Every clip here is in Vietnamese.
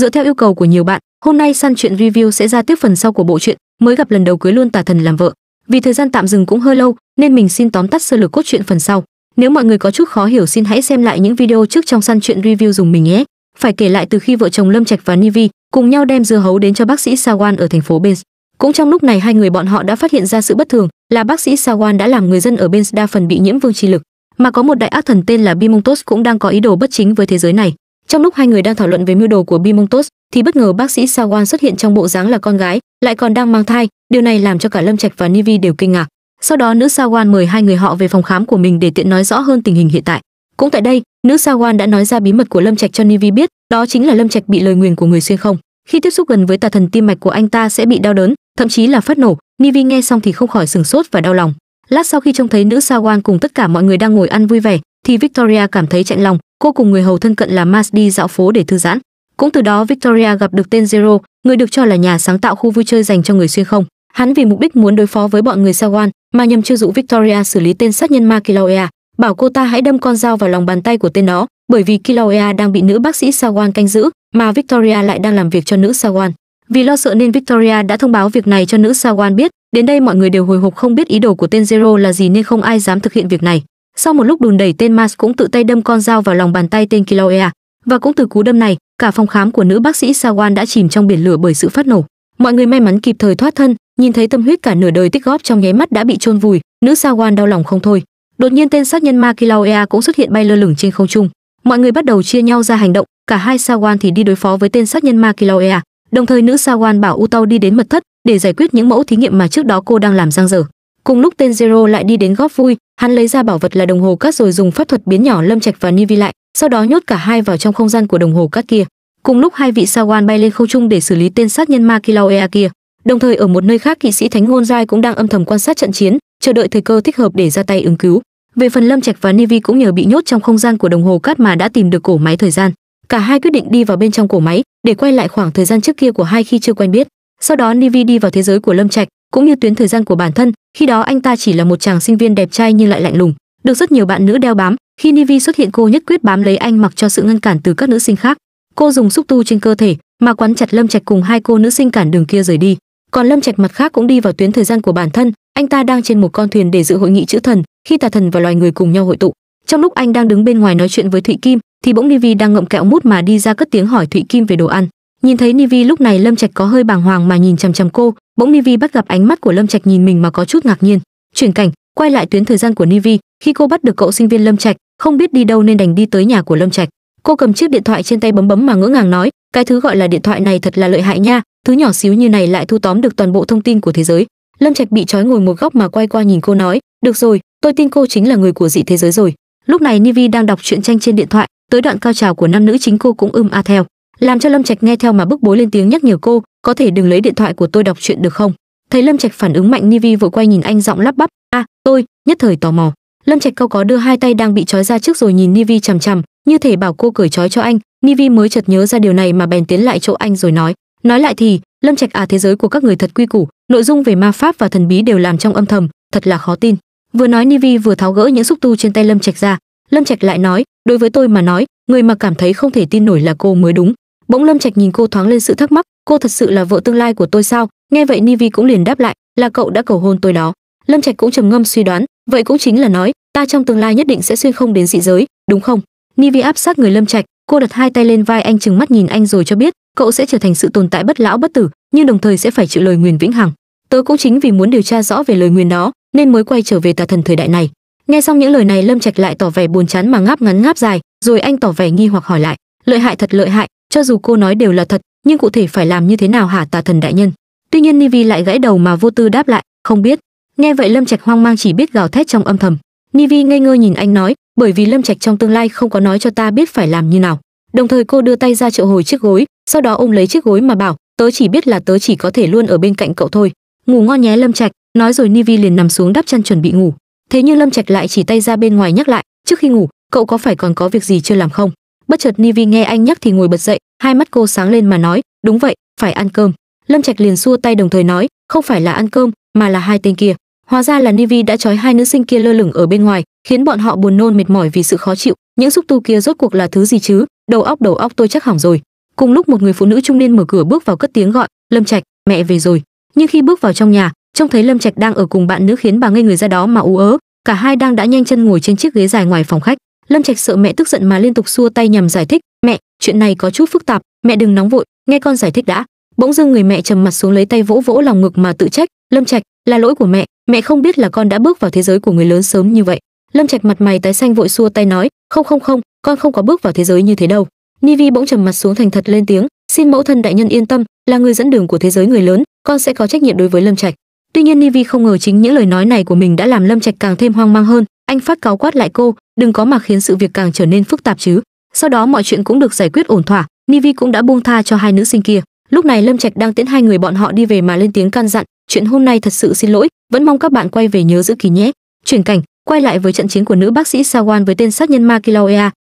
dựa theo yêu cầu của nhiều bạn hôm nay săn chuyện review sẽ ra tiếp phần sau của bộ truyện mới gặp lần đầu cưới luôn tà thần làm vợ vì thời gian tạm dừng cũng hơi lâu nên mình xin tóm tắt sơ lược cốt truyện phần sau nếu mọi người có chút khó hiểu xin hãy xem lại những video trước trong săn chuyện review dùng mình nhé phải kể lại từ khi vợ chồng lâm trạch và nivi cùng nhau đem dưa hấu đến cho bác sĩ sawan ở thành phố benz cũng trong lúc này hai người bọn họ đã phát hiện ra sự bất thường là bác sĩ sawan đã làm người dân ở benz đa phần bị nhiễm vương tri lực mà có một đại ác thần tên là bimontos cũng đang có ý đồ bất chính với thế giới này trong lúc hai người đang thảo luận về mưu đồ của Bimontos, thì bất ngờ bác sĩ Sawan xuất hiện trong bộ dáng là con gái, lại còn đang mang thai, điều này làm cho cả Lâm Trạch và Nivi đều kinh ngạc. Sau đó nữ Sawan mời hai người họ về phòng khám của mình để tiện nói rõ hơn tình hình hiện tại. Cũng tại đây, nữ Sawan đã nói ra bí mật của Lâm Trạch cho Nivi biết, đó chính là Lâm Trạch bị lời nguyền của người xuyên không. Khi tiếp xúc gần với tà thần tim mạch của anh ta sẽ bị đau đớn, thậm chí là phát nổ. Nivi nghe xong thì không khỏi sửng sốt và đau lòng. Lát sau khi trông thấy nữ Sawan cùng tất cả mọi người đang ngồi ăn vui vẻ, thì Victoria cảm thấy chạnh lòng, cô cùng người hầu thân cận là Mars đi dạo phố để thư giãn. Cũng từ đó Victoria gặp được tên Zero, người được cho là nhà sáng tạo khu vui chơi dành cho người xuyên không. Hắn vì mục đích muốn đối phó với bọn người Sawan, mà nhằm chưa dụ Victoria xử lý tên sát nhân ma Kilauea, bảo cô ta hãy đâm con dao vào lòng bàn tay của tên đó, bởi vì Kilauea đang bị nữ bác sĩ Sawan canh giữ, mà Victoria lại đang làm việc cho nữ Sawan. Vì lo sợ nên Victoria đã thông báo việc này cho nữ Sawan biết, đến đây mọi người đều hồi hộp không biết ý đồ của tên Zero là gì nên không ai dám thực hiện việc này sau một lúc đùn đẩy tên Mas cũng tự tay đâm con dao vào lòng bàn tay tên kiloea và cũng từ cú đâm này cả phòng khám của nữ bác sĩ sawan đã chìm trong biển lửa bởi sự phát nổ mọi người may mắn kịp thời thoát thân nhìn thấy tâm huyết cả nửa đời tích góp trong nháy mắt đã bị chôn vùi nữ sawan đau lòng không thôi đột nhiên tên sát nhân ma kilaoea cũng xuất hiện bay lơ lửng trên không trung mọi người bắt đầu chia nhau ra hành động cả hai sawan thì đi đối phó với tên sát nhân ma kilaoea đồng thời nữ sawan bảo u đi đến mật thất để giải quyết những mẫu thí nghiệm mà trước đó cô đang làm giang dở cùng lúc tên zero lại đi đến góp vui hắn lấy ra bảo vật là đồng hồ cát rồi dùng pháp thuật biến nhỏ lâm trạch và nivi lại sau đó nhốt cả hai vào trong không gian của đồng hồ cát kia cùng lúc hai vị sawan bay lên không trung để xử lý tên sát nhân ma kilauea kia đồng thời ở một nơi khác kỵ sĩ thánh ngôn giai cũng đang âm thầm quan sát trận chiến chờ đợi thời cơ thích hợp để ra tay ứng cứu về phần lâm trạch và nivi cũng nhờ bị nhốt trong không gian của đồng hồ cát mà đã tìm được cổ máy thời gian cả hai quyết định đi vào bên trong cổ máy để quay lại khoảng thời gian trước kia của hai khi chưa quen biết sau đó nivi đi vào thế giới của lâm trạch cũng như tuyến thời gian của bản thân khi đó anh ta chỉ là một chàng sinh viên đẹp trai nhưng lại lạnh lùng được rất nhiều bạn nữ đeo bám khi nivi xuất hiện cô nhất quyết bám lấy anh mặc cho sự ngăn cản từ các nữ sinh khác cô dùng xúc tu trên cơ thể mà quắn chặt lâm trạch cùng hai cô nữ sinh cản đường kia rời đi còn lâm trạch mặt khác cũng đi vào tuyến thời gian của bản thân anh ta đang trên một con thuyền để dự hội nghị chữ thần khi tà thần và loài người cùng nhau hội tụ trong lúc anh đang đứng bên ngoài nói chuyện với thụy kim thì bỗng nivi đang ngậm kẹo mút mà đi ra cất tiếng hỏi thụy kim về đồ ăn nhìn thấy nivi lúc này lâm trạch có hơi bàng hoàng mà nhìn chằm chằm cô bỗng nivi bắt gặp ánh mắt của lâm trạch nhìn mình mà có chút ngạc nhiên chuyển cảnh quay lại tuyến thời gian của nivi khi cô bắt được cậu sinh viên lâm trạch không biết đi đâu nên đành đi tới nhà của lâm trạch cô cầm chiếc điện thoại trên tay bấm bấm mà ngỡ ngàng nói cái thứ gọi là điện thoại này thật là lợi hại nha thứ nhỏ xíu như này lại thu tóm được toàn bộ thông tin của thế giới lâm trạch bị trói ngồi một góc mà quay qua nhìn cô nói được rồi tôi tin cô chính là người của dị thế giới rồi lúc này nivi đang đọc truyện tranh trên điện thoại tới đoạn cao trào của nam nữ chính cô cũng ưm a theo làm cho lâm trạch nghe theo mà bức bối lên tiếng nhắc nhở cô có thể đừng lấy điện thoại của tôi đọc chuyện được không thấy lâm trạch phản ứng mạnh ni vi vội quay nhìn anh giọng lắp bắp a à, tôi nhất thời tò mò lâm trạch cau có đưa hai tay đang bị trói ra trước rồi nhìn ni vi chằm chằm như thể bảo cô cởi trói cho anh ni vi mới chợt nhớ ra điều này mà bèn tiến lại chỗ anh rồi nói nói lại thì lâm trạch à thế giới của các người thật quy củ nội dung về ma pháp và thần bí đều làm trong âm thầm thật là khó tin vừa nói ni vi vừa tháo gỡ những xúc tu trên tay lâm trạch ra lâm trạch lại nói đối với tôi mà nói người mà cảm thấy không thể tin nổi là cô mới đúng bỗng lâm trạch nhìn cô thoáng lên sự thắc mắc cô thật sự là vợ tương lai của tôi sao nghe vậy Vi cũng liền đáp lại là cậu đã cầu hôn tôi đó lâm trạch cũng trầm ngâm suy đoán vậy cũng chính là nói ta trong tương lai nhất định sẽ xuyên không đến dị giới đúng không Vi áp sát người lâm trạch cô đặt hai tay lên vai anh chừng mắt nhìn anh rồi cho biết cậu sẽ trở thành sự tồn tại bất lão bất tử nhưng đồng thời sẽ phải chịu lời nguyền vĩnh hằng tớ cũng chính vì muốn điều tra rõ về lời nguyền đó nên mới quay trở về tà thần thời đại này nghe xong những lời này lâm trạch lại tỏ vẻ buồn chán mà ngáp ngắn ngáp dài rồi anh tỏ vẻ nghi hoặc hỏi lại lợi hại thật lợi hại cho dù cô nói đều là thật nhưng cụ thể phải làm như thế nào hả tà thần đại nhân tuy nhiên nivi lại gãy đầu mà vô tư đáp lại không biết nghe vậy lâm trạch hoang mang chỉ biết gào thét trong âm thầm nivi ngây ngơ nhìn anh nói bởi vì lâm trạch trong tương lai không có nói cho ta biết phải làm như nào đồng thời cô đưa tay ra triệu hồi chiếc gối sau đó ôm lấy chiếc gối mà bảo tớ chỉ biết là tớ chỉ có thể luôn ở bên cạnh cậu thôi ngủ ngon nhé lâm trạch nói rồi nivi liền nằm xuống đắp chăn chuẩn bị ngủ thế nhưng lâm trạch lại chỉ tay ra bên ngoài nhắc lại trước khi ngủ cậu có phải còn có việc gì chưa làm không bất chợt nivi nghe anh nhắc thì ngồi bật dậy hai mắt cô sáng lên mà nói đúng vậy phải ăn cơm lâm trạch liền xua tay đồng thời nói không phải là ăn cơm mà là hai tên kia hóa ra là nivi đã trói hai nữ sinh kia lơ lửng ở bên ngoài khiến bọn họ buồn nôn mệt mỏi vì sự khó chịu những xúc tu kia rốt cuộc là thứ gì chứ đầu óc đầu óc tôi chắc hỏng rồi cùng lúc một người phụ nữ trung niên mở cửa bước vào cất tiếng gọi lâm trạch mẹ về rồi nhưng khi bước vào trong nhà trông thấy lâm trạch đang ở cùng bạn nữ khiến bà ngây người ra đó mà ú ớ cả hai đang đã nhanh chân ngồi trên chiếc ghế dài ngoài phòng khách lâm trạch sợ mẹ tức giận mà liên tục xua tay nhằm giải thích mẹ chuyện này có chút phức tạp mẹ đừng nóng vội nghe con giải thích đã bỗng dưng người mẹ trầm mặt xuống lấy tay vỗ vỗ lòng ngực mà tự trách lâm trạch là lỗi của mẹ mẹ không biết là con đã bước vào thế giới của người lớn sớm như vậy lâm trạch mặt mày tái xanh vội xua tay nói không không không con không có bước vào thế giới như thế đâu nivi bỗng trầm mặt xuống thành thật lên tiếng xin mẫu thân đại nhân yên tâm là người dẫn đường của thế giới người lớn con sẽ có trách nhiệm đối với lâm trạch tuy nhiên nivi không ngờ chính những lời nói này của mình đã làm lâm trạch càng thêm hoang mang hơn anh phát cáo quát lại cô đừng có mà khiến sự việc càng trở nên phức tạp chứ sau đó mọi chuyện cũng được giải quyết ổn thỏa nivi cũng đã buông tha cho hai nữ sinh kia lúc này lâm trạch đang tiễn hai người bọn họ đi về mà lên tiếng can dặn chuyện hôm nay thật sự xin lỗi vẫn mong các bạn quay về nhớ giữ kỳ nhé chuyển cảnh quay lại với trận chiến của nữ bác sĩ sawan với tên sát nhân ma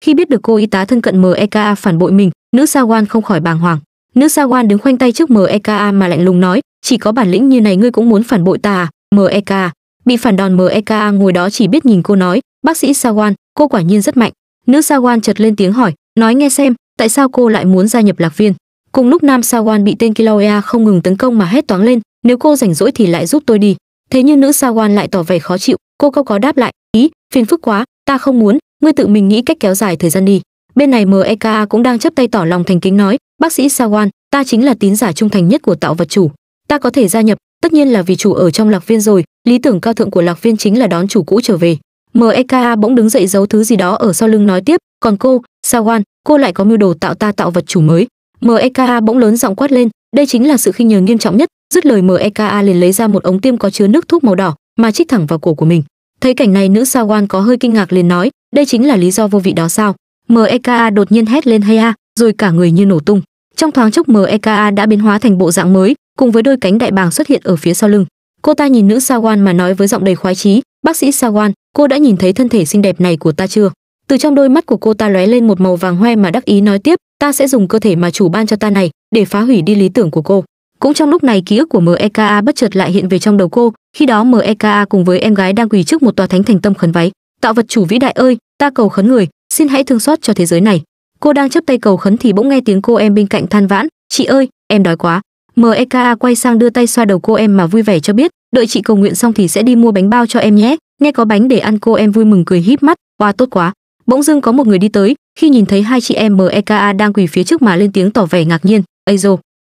khi biết được cô y tá thân cận meka phản bội mình nữ sawan không khỏi bàng hoàng nữ sawan đứng khoanh tay trước meka mà lạnh lùng nói chỉ có bản lĩnh như này ngươi cũng muốn phản bội ta à, meka bị phản đòn meka ngồi đó chỉ biết nhìn cô nói bác sĩ sawan cô quả nhiên rất mạnh nữ sawan chợt lên tiếng hỏi nói nghe xem tại sao cô lại muốn gia nhập lạc viên cùng lúc nam sawan bị tên kilauea không ngừng tấn công mà hét toáng lên nếu cô rảnh rỗi thì lại giúp tôi đi thế nhưng nữ sawan lại tỏ vẻ khó chịu cô câu có đáp lại ý phiền phức quá ta không muốn ngươi tự mình nghĩ cách kéo dài thời gian đi bên này meka cũng đang chấp tay tỏ lòng thành kính nói bác sĩ sawan ta chính là tín giả trung thành nhất của tạo vật chủ ta có thể gia nhập tất nhiên là vì chủ ở trong lạc viên rồi lý tưởng cao thượng của lạc viên chính là đón chủ cũ trở về meka bỗng đứng dậy giấu thứ gì đó ở sau lưng nói tiếp còn cô sawan cô lại có mưu đồ tạo ta tạo vật chủ mới meka bỗng lớn giọng quát lên đây chính là sự khi nhờn nghiêm trọng nhất dứt lời meka liền lấy ra một ống tiêm có chứa nước thuốc màu đỏ mà chích thẳng vào cổ của mình thấy cảnh này nữ sawan có hơi kinh ngạc liền nói đây chính là lý do vô vị đó sao meka đột nhiên hét lên hay a rồi cả người như nổ tung trong thoáng chốc meka đã biến hóa thành bộ dạng mới cùng với đôi cánh đại bàng xuất hiện ở phía sau lưng cô ta nhìn nữ sawan mà nói với giọng đầy khoái chí bác sĩ sawan cô đã nhìn thấy thân thể xinh đẹp này của ta chưa từ trong đôi mắt của cô ta lóe lên một màu vàng hoe mà đắc ý nói tiếp ta sẽ dùng cơ thể mà chủ ban cho ta này để phá hủy đi lý tưởng của cô cũng trong lúc này ký ức của meka bất chợt lại hiện về trong đầu cô khi đó meka cùng với em gái đang quỳ trước một tòa thánh thành tâm khấn váy tạo vật chủ vĩ đại ơi ta cầu khấn người xin hãy thương xót cho thế giới này cô đang chấp tay cầu khấn thì bỗng nghe tiếng cô em bên cạnh than vãn chị ơi em đói quá meka quay sang đưa tay xoa đầu cô em mà vui vẻ cho biết đợi chị cầu nguyện xong thì sẽ đi mua bánh bao cho em nhé nghe có bánh để ăn cô em vui mừng cười híp mắt oa tốt quá bỗng dưng có một người đi tới khi nhìn thấy hai chị em meka đang quỳ phía trước mà lên tiếng tỏ vẻ ngạc nhiên ây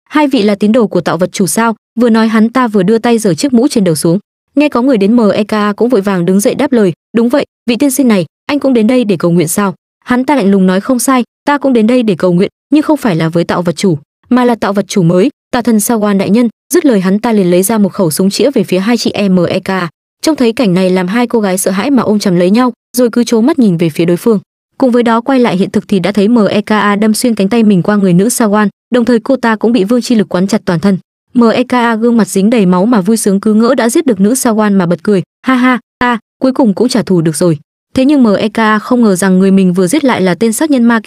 hai vị là tín đồ của tạo vật chủ sao vừa nói hắn ta vừa đưa tay giở chiếc mũ trên đầu xuống nghe có người đến meka cũng vội vàng đứng dậy đáp lời đúng vậy vị tiên sinh này anh cũng đến đây để cầu nguyện sao hắn ta lạnh lùng nói không sai ta cũng đến đây để cầu nguyện nhưng không phải là với tạo vật chủ mà là tạo vật chủ mới tà thần sawan đại nhân dứt lời hắn ta liền lấy ra một khẩu súng chĩa về phía hai chị em meka trông thấy cảnh này làm hai cô gái sợ hãi mà ôm chầm lấy nhau rồi cứ trố mắt nhìn về phía đối phương cùng với đó quay lại hiện thực thì đã thấy meka đâm xuyên cánh tay mình qua người nữ sawan đồng thời cô ta cũng bị vương chi lực quán chặt toàn thân meka gương mặt dính đầy máu mà vui sướng cứ ngỡ đã giết được nữ sawan mà bật cười ha ha ta cuối cùng cũng trả thù được rồi thế nhưng meka không ngờ rằng người mình vừa giết lại là tên sát nhân ma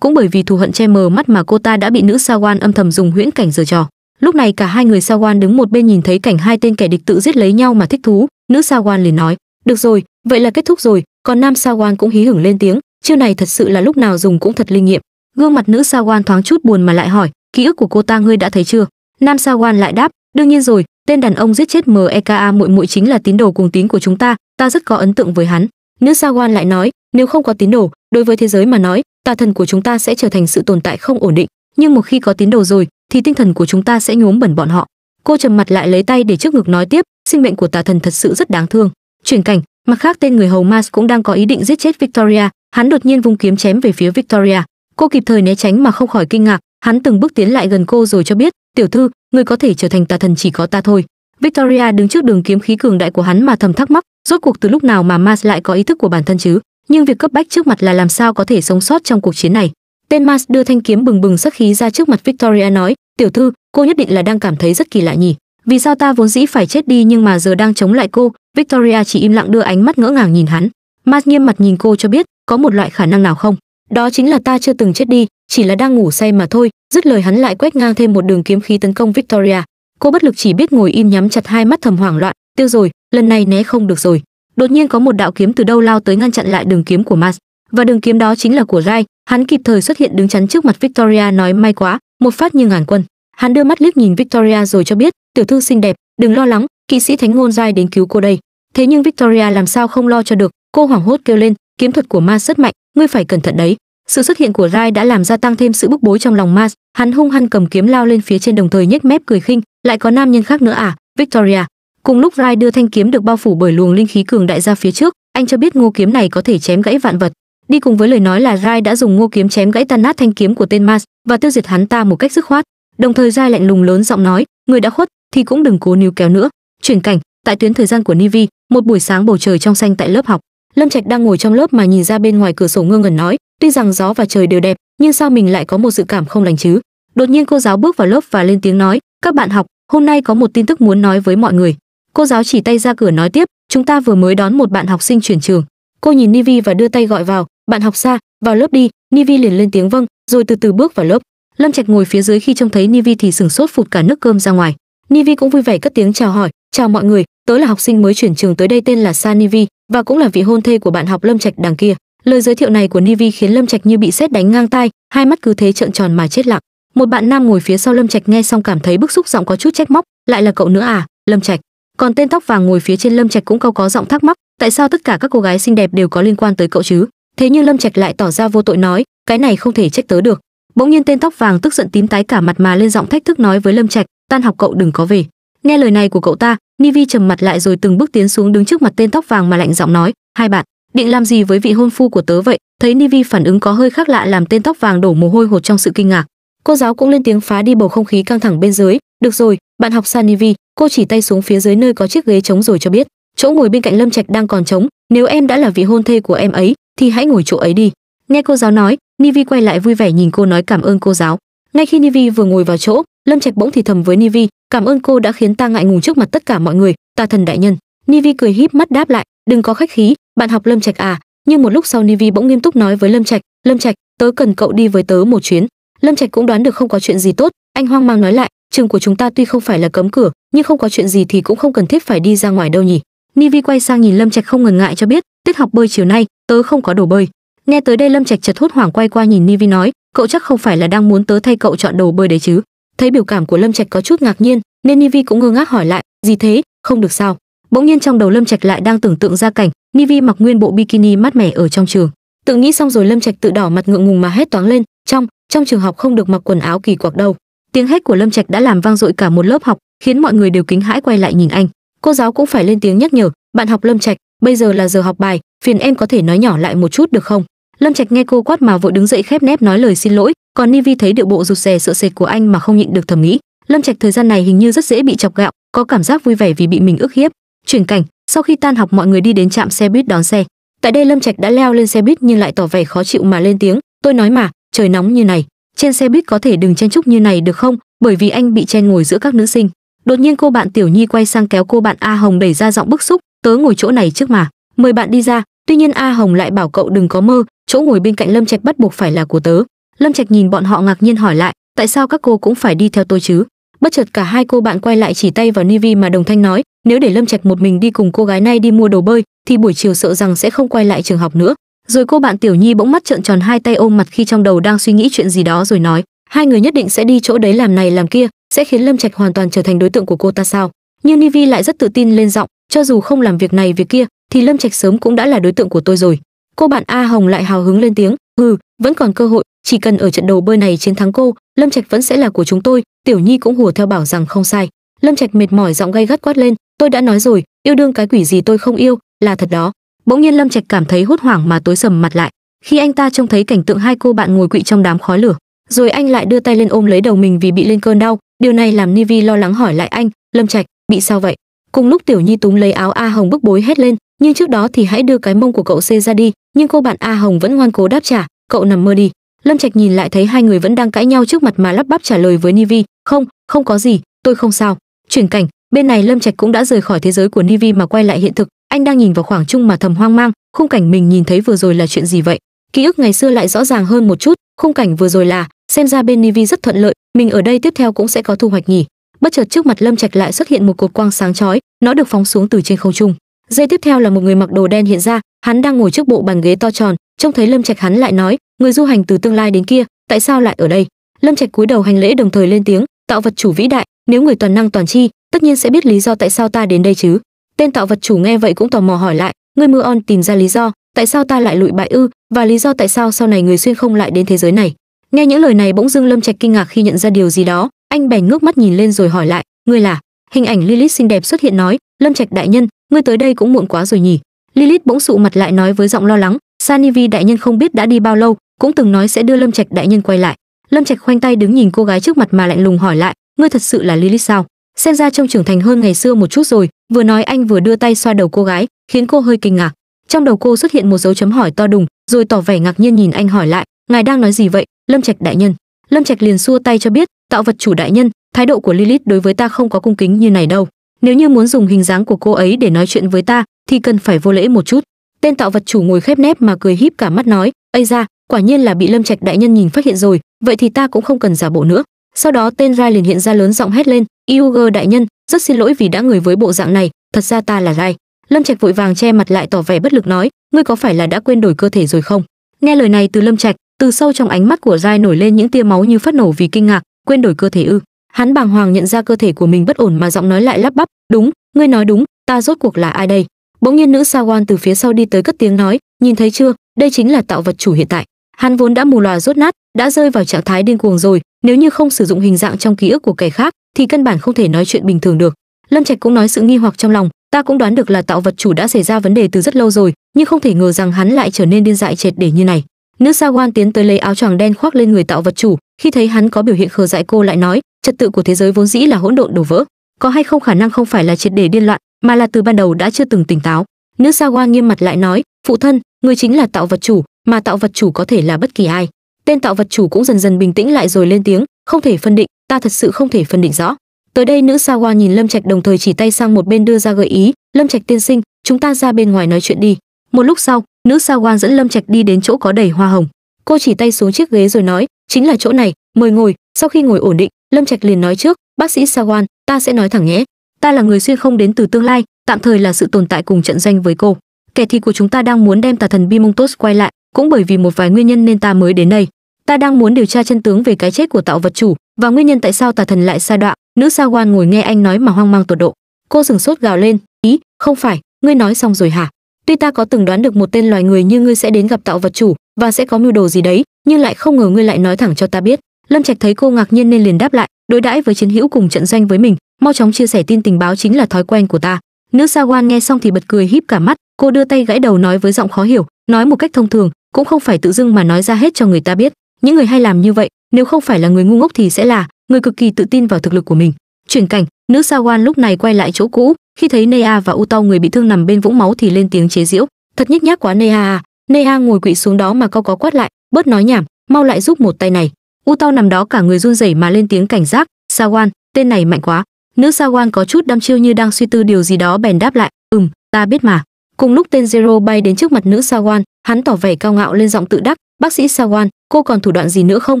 cũng bởi vì thù hận che mờ mắt mà cô ta đã bị nữ sawan âm thầm dùng huyễn cảnh giở trò lúc này cả hai người sa quan đứng một bên nhìn thấy cảnh hai tên kẻ địch tự giết lấy nhau mà thích thú nữ sa quan liền nói được rồi vậy là kết thúc rồi còn nam sa quan cũng hí hửng lên tiếng chiêu này thật sự là lúc nào dùng cũng thật linh nghiệm gương mặt nữ sa quan thoáng chút buồn mà lại hỏi ký ức của cô ta ngươi đã thấy chưa nam sa quan lại đáp đương nhiên rồi tên đàn ông giết chết meka muội muội chính là tín đồ cuồng tín của chúng ta ta rất có ấn tượng với hắn nữ sa quan lại nói nếu không có tín đồ đối với thế giới mà nói tà thần của chúng ta sẽ trở thành sự tồn tại không ổn định nhưng một khi có tín đồ rồi thì tinh thần của chúng ta sẽ nhuốm bẩn bọn họ cô trầm mặt lại lấy tay để trước ngực nói tiếp sinh mệnh của tà thần thật sự rất đáng thương chuyển cảnh mặt khác tên người hầu mars cũng đang có ý định giết chết victoria hắn đột nhiên vung kiếm chém về phía victoria cô kịp thời né tránh mà không khỏi kinh ngạc hắn từng bước tiến lại gần cô rồi cho biết tiểu thư người có thể trở thành tà thần chỉ có ta thôi victoria đứng trước đường kiếm khí cường đại của hắn mà thầm thắc mắc rốt cuộc từ lúc nào mà mars lại có ý thức của bản thân chứ nhưng việc cấp bách trước mặt là làm sao có thể sống sót trong cuộc chiến này tên mars đưa thanh kiếm bừng bừng sắc khí ra trước mặt victoria nói tiểu thư cô nhất định là đang cảm thấy rất kỳ lạ nhỉ vì sao ta vốn dĩ phải chết đi nhưng mà giờ đang chống lại cô victoria chỉ im lặng đưa ánh mắt ngỡ ngàng nhìn hắn mars nghiêm mặt nhìn cô cho biết có một loại khả năng nào không đó chính là ta chưa từng chết đi chỉ là đang ngủ say mà thôi dứt lời hắn lại quét ngang thêm một đường kiếm khí tấn công victoria cô bất lực chỉ biết ngồi im nhắm chặt hai mắt thầm hoảng loạn tiêu rồi lần này né không được rồi đột nhiên có một đạo kiếm từ đâu lao tới ngăn chặn lại đường kiếm của mars và đường kiếm đó chính là của gai hắn kịp thời xuất hiện đứng chắn trước mặt victoria nói may quá một phát như ngàn quân hắn đưa mắt liếc nhìn victoria rồi cho biết tiểu thư xinh đẹp đừng lo lắng kỵ sĩ thánh ngôn gai đến cứu cô đây thế nhưng victoria làm sao không lo cho được cô hoảng hốt kêu lên kiếm thuật của ma rất mạnh ngươi phải cẩn thận đấy sự xuất hiện của gai đã làm gia tăng thêm sự bức bối trong lòng ma hắn hung hăng cầm kiếm lao lên phía trên đồng thời nhếch mép cười khinh lại có nam nhân khác nữa à victoria cùng lúc rai đưa thanh kiếm được bao phủ bởi luồng linh khí cường đại ra phía trước anh cho biết ngô kiếm này có thể chém gãy vạn vật đi cùng với lời nói là gai đã dùng ngô kiếm chém gãy tan nát thanh kiếm của tên Mas và tiêu diệt hắn ta một cách dứt khoát đồng thời gai lạnh lùng lớn giọng nói người đã khuất thì cũng đừng cố níu kéo nữa chuyển cảnh tại tuyến thời gian của nivi một buổi sáng bầu trời trong xanh tại lớp học lâm trạch đang ngồi trong lớp mà nhìn ra bên ngoài cửa sổ ngơ ngẩn nói tuy rằng gió và trời đều đẹp nhưng sao mình lại có một sự cảm không lành chứ đột nhiên cô giáo bước vào lớp và lên tiếng nói các bạn học hôm nay có một tin tức muốn nói với mọi người cô giáo chỉ tay ra cửa nói tiếp chúng ta vừa mới đón một bạn học sinh chuyển trường cô nhìn nivi và đưa tay gọi vào bạn học xa vào lớp đi nivi liền lên tiếng vâng rồi từ từ bước vào lớp lâm trạch ngồi phía dưới khi trông thấy nivi thì sửng sốt phụt cả nước cơm ra ngoài nivi cũng vui vẻ cất tiếng chào hỏi chào mọi người tớ là học sinh mới chuyển trường tới đây tên là sa nivi và cũng là vị hôn thê của bạn học lâm trạch đằng kia lời giới thiệu này của nivi khiến lâm trạch như bị sét đánh ngang tai hai mắt cứ thế trợn tròn mà chết lặng một bạn nam ngồi phía sau lâm trạch nghe xong cảm thấy bức xúc giọng có chút trách móc lại là cậu nữa à lâm trạch còn tên tóc vàng ngồi phía trên lâm trạch cũng cau có giọng thắc mắc tại sao tất cả các cô gái xinh đẹp đều có liên quan tới cậu chứ thế nhưng lâm trạch lại tỏ ra vô tội nói cái này không thể trách tớ được bỗng nhiên tên tóc vàng tức giận tím tái cả mặt mà lên giọng thách thức nói với lâm trạch tan học cậu đừng có về nghe lời này của cậu ta nivi trầm mặt lại rồi từng bước tiến xuống đứng trước mặt tên tóc vàng mà lạnh giọng nói hai bạn định làm gì với vị hôn phu của tớ vậy thấy nivi phản ứng có hơi khác lạ làm tên tóc vàng đổ mồ hôi hột trong sự kinh ngạc cô giáo cũng lên tiếng phá đi bầu không khí căng thẳng bên dưới được rồi bạn học san nivi cô chỉ tay xuống phía dưới nơi có chiếc ghế trống rồi cho biết chỗ ngồi bên cạnh lâm trạch đang còn trống nếu em đã là vị hôn thê của em ấy thì hãy ngồi chỗ ấy đi nghe cô giáo nói nivi quay lại vui vẻ nhìn cô nói cảm ơn cô giáo ngay khi nivi vừa ngồi vào chỗ lâm trạch bỗng thì thầm với nivi cảm ơn cô đã khiến ta ngại ngùng trước mặt tất cả mọi người ta thần đại nhân nivi cười híp mắt đáp lại đừng có khách khí bạn học lâm trạch à nhưng một lúc sau nivi bỗng nghiêm túc nói với lâm trạch lâm trạch tớ cần cậu đi với tớ một chuyến lâm trạch cũng đoán được không có chuyện gì tốt anh hoang mang nói lại trường của chúng ta tuy không phải là cấm cửa nhưng không có chuyện gì thì cũng không cần thiết phải đi ra ngoài đâu nhỉ nivi quay sang nhìn lâm trạch không ngần ngại cho biết tiết học bơi chiều nay tớ không có đồ bơi nghe tới đây lâm trạch chợt hốt hoảng quay qua nhìn nivi nói cậu chắc không phải là đang muốn tớ thay cậu chọn đồ bơi đấy chứ thấy biểu cảm của lâm trạch có chút ngạc nhiên nên nivi cũng ngơ ngác hỏi lại gì thế không được sao bỗng nhiên trong đầu lâm trạch lại đang tưởng tượng ra cảnh nivi mặc nguyên bộ bikini mát mẻ ở trong trường tự nghĩ xong rồi lâm trạch tự đỏ mặt ngượng ngùng mà hét toáng lên trong trong trường học không được mặc quần áo kỳ quặc đâu tiếng hét của lâm trạch đã làm vang dội cả một lớp học khiến mọi người đều kính hãi quay lại nhìn anh cô giáo cũng phải lên tiếng nhắc nhở bạn học lâm trạch bây giờ là giờ học bài phiền em có thể nói nhỏ lại một chút được không lâm trạch nghe cô quát mà vội đứng dậy khép nép nói lời xin lỗi còn Vi thấy điệu bộ rụt rè sợ sệt của anh mà không nhịn được thầm nghĩ lâm trạch thời gian này hình như rất dễ bị chọc gạo có cảm giác vui vẻ vì bị mình ức hiếp chuyển cảnh sau khi tan học mọi người đi đến trạm xe buýt đón xe tại đây lâm trạch đã leo lên xe buýt nhưng lại tỏ vẻ khó chịu mà lên tiếng tôi nói mà trời nóng như này trên xe buýt có thể đừng chen chúc như này được không bởi vì anh bị chen ngồi giữa các nữ sinh đột nhiên cô bạn tiểu nhi quay sang kéo cô bạn a hồng đẩy ra giọng bức xúc tớ ngồi chỗ này trước mà mời bạn đi ra tuy nhiên a hồng lại bảo cậu đừng có mơ chỗ ngồi bên cạnh lâm trạch bắt buộc phải là của tớ lâm trạch nhìn bọn họ ngạc nhiên hỏi lại tại sao các cô cũng phải đi theo tôi chứ bất chợt cả hai cô bạn quay lại chỉ tay vào nivi mà đồng thanh nói nếu để lâm trạch một mình đi cùng cô gái này đi mua đồ bơi thì buổi chiều sợ rằng sẽ không quay lại trường học nữa rồi cô bạn tiểu nhi bỗng mắt trợn tròn hai tay ôm mặt khi trong đầu đang suy nghĩ chuyện gì đó rồi nói hai người nhất định sẽ đi chỗ đấy làm này làm kia sẽ khiến lâm trạch hoàn toàn trở thành đối tượng của cô ta sao nhưng nivi lại rất tự tin lên giọng cho dù không làm việc này việc kia thì lâm trạch sớm cũng đã là đối tượng của tôi rồi cô bạn a hồng lại hào hứng lên tiếng hừ vẫn còn cơ hội chỉ cần ở trận đầu bơi này chiến thắng cô lâm trạch vẫn sẽ là của chúng tôi tiểu nhi cũng hùa theo bảo rằng không sai lâm trạch mệt mỏi giọng gay gắt quát lên tôi đã nói rồi yêu đương cái quỷ gì tôi không yêu là thật đó bỗng nhiên lâm trạch cảm thấy hốt hoảng mà tối sầm mặt lại khi anh ta trông thấy cảnh tượng hai cô bạn ngồi quỵ trong đám khói lửa rồi anh lại đưa tay lên ôm lấy đầu mình vì bị lên cơn đau điều này làm nivi lo lắng hỏi lại anh lâm trạch bị sao vậy cùng lúc tiểu nhi túng lấy áo a hồng bức bối hét lên nhưng trước đó thì hãy đưa cái mông của cậu xê ra đi nhưng cô bạn a hồng vẫn ngoan cố đáp trả cậu nằm mơ đi lâm trạch nhìn lại thấy hai người vẫn đang cãi nhau trước mặt mà lắp bắp trả lời với nivi không không có gì tôi không sao chuyển cảnh bên này lâm trạch cũng đã rời khỏi thế giới của nivi mà quay lại hiện thực anh đang nhìn vào khoảng trung mà thầm hoang mang khung cảnh mình nhìn thấy vừa rồi là chuyện gì vậy ký ức ngày xưa lại rõ ràng hơn một chút khung cảnh vừa rồi là xem ra bên nivi rất thuận lợi mình ở đây tiếp theo cũng sẽ có thu hoạch nhỉ bất chợt trước mặt lâm trạch lại xuất hiện một cột quang sáng chói nó được phóng xuống từ trên không trung dây tiếp theo là một người mặc đồ đen hiện ra hắn đang ngồi trước bộ bàn ghế to tròn trông thấy lâm trạch hắn lại nói người du hành từ tương lai đến kia tại sao lại ở đây lâm trạch cúi đầu hành lễ đồng thời lên tiếng tạo vật chủ vĩ đại nếu người toàn năng toàn chi tất nhiên sẽ biết lý do tại sao ta đến đây chứ tên tạo vật chủ nghe vậy cũng tò mò hỏi lại người mưa on tìm ra lý do tại sao ta lại lụi bại ư và lý do tại sao sau này người xuyên không lại đến thế giới này nghe những lời này bỗng dưng lâm trạch kinh ngạc khi nhận ra điều gì đó anh bèn ngước mắt nhìn lên rồi hỏi lại ngươi là hình ảnh lilith xinh đẹp xuất hiện nói lâm trạch đại nhân ngươi tới đây cũng muộn quá rồi nhỉ lilith bỗng sụ mặt lại nói với giọng lo lắng sanivi đại nhân không biết đã đi bao lâu cũng từng nói sẽ đưa lâm trạch đại nhân quay lại lâm trạch khoanh tay đứng nhìn cô gái trước mặt mà lạnh lùng hỏi lại ngươi thật sự là lilith sao xem ra trông trưởng thành hơn ngày xưa một chút rồi vừa nói anh vừa đưa tay xoa đầu cô gái khiến cô hơi kinh ngạc trong đầu cô xuất hiện một dấu chấm hỏi to đùng rồi tỏ vẻ ngạc nhiên nhìn anh hỏi lại ngài đang nói gì vậy lâm trạch đại nhân lâm trạch liền xua tay cho biết tạo vật chủ đại nhân thái độ của lilith đối với ta không có cung kính như này đâu nếu như muốn dùng hình dáng của cô ấy để nói chuyện với ta thì cần phải vô lễ một chút tên tạo vật chủ ngồi khép nép mà cười híp cả mắt nói ây ra quả nhiên là bị lâm trạch đại nhân nhìn phát hiện rồi vậy thì ta cũng không cần giả bộ nữa sau đó tên rai liền hiện ra lớn giọng hét lên iug đại nhân rất xin lỗi vì đã người với bộ dạng này thật ra ta là rai lâm trạch vội vàng che mặt lại tỏ vẻ bất lực nói ngươi có phải là đã quên đổi cơ thể rồi không nghe lời này từ lâm trạch từ sâu trong ánh mắt của rai nổi lên những tia máu như phát nổ vì kinh ngạc quên đổi cơ thể ư hắn bàng hoàng nhận ra cơ thể của mình bất ổn mà giọng nói lại lắp bắp đúng ngươi nói đúng ta rốt cuộc là ai đây bỗng nhiên nữ sa quan từ phía sau đi tới cất tiếng nói nhìn thấy chưa đây chính là tạo vật chủ hiện tại hắn vốn đã mù lòa rốt nát đã rơi vào trạng thái điên cuồng rồi nếu như không sử dụng hình dạng trong ký ức của kẻ khác thì căn bản không thể nói chuyện bình thường được lâm trạch cũng nói sự nghi hoặc trong lòng ta cũng đoán được là tạo vật chủ đã xảy ra vấn đề từ rất lâu rồi nhưng không thể ngờ rằng hắn lại trở nên điên dại triệt để như này nữ sa quan tiến tới lấy áo choàng đen khoác lên người tạo vật chủ khi thấy hắn có biểu hiện khờ dại cô lại nói trật tự của thế giới vốn dĩ là hỗn độn đổ vỡ có hay không khả năng không phải là triệt để điên loạn mà là từ ban đầu đã chưa từng tỉnh táo nữ sa quan nghiêm mặt lại nói phụ thân người chính là tạo vật chủ mà tạo vật chủ có thể là bất kỳ ai tên tạo vật chủ cũng dần dần bình tĩnh lại rồi lên tiếng không thể phân định ta thật sự không thể phân định rõ tới đây nữ sa qua nhìn lâm trạch đồng thời chỉ tay sang một bên đưa ra gợi ý lâm trạch tiên sinh chúng ta ra bên ngoài nói chuyện đi một lúc sau nữ sa quang dẫn lâm trạch đi đến chỗ có đầy hoa hồng cô chỉ tay xuống chiếc ghế rồi nói chính là chỗ này mời ngồi sau khi ngồi ổn định lâm trạch liền nói trước bác sĩ sa quang ta sẽ nói thẳng nhé ta là người xuyên không đến từ tương lai tạm thời là sự tồn tại cùng trận doanh với cô kẻ thù của chúng ta đang muốn đem tà thần bimontos quay lại cũng bởi vì một vài nguyên nhân nên ta mới đến đây ta đang muốn điều tra chân tướng về cái chết của tạo vật chủ và nguyên nhân tại sao tà thần lại sa đoạn nữ sa quan ngồi nghe anh nói mà hoang mang tột độ cô dừng sốt gào lên ý không phải ngươi nói xong rồi hả tuy ta có từng đoán được một tên loài người như ngươi sẽ đến gặp tạo vật chủ và sẽ có mưu đồ gì đấy nhưng lại không ngờ ngươi lại nói thẳng cho ta biết lâm trạch thấy cô ngạc nhiên nên liền đáp lại đối đãi với chiến hữu cùng trận doanh với mình mau chóng chia sẻ tin tình báo chính là thói quen của ta nữ sa quan nghe xong thì bật cười híp cả mắt cô đưa tay gãi đầu nói với giọng khó hiểu nói một cách thông thường cũng không phải tự dưng mà nói ra hết cho người ta biết những người hay làm như vậy nếu không phải là người ngu ngốc thì sẽ là người cực kỳ tự tin vào thực lực của mình chuyển cảnh nữ sa quan lúc này quay lại chỗ cũ khi thấy nea và u người bị thương nằm bên vũng máu thì lên tiếng chế giễu thật nhếch nhác quá nea à nea ngồi quỵ xuống đó mà cau có quát lại bớt nói nhảm mau lại giúp một tay này u nằm đó cả người run rẩy mà lên tiếng cảnh giác sawan tên này mạnh quá nữ sawan có chút đăm chiêu như đang suy tư điều gì đó bèn đáp lại ừm ta biết mà cùng lúc tên zero bay đến trước mặt nữ sawan hắn tỏ vẻ cao ngạo lên giọng tự đắc bác sĩ sawan cô còn thủ đoạn gì nữa không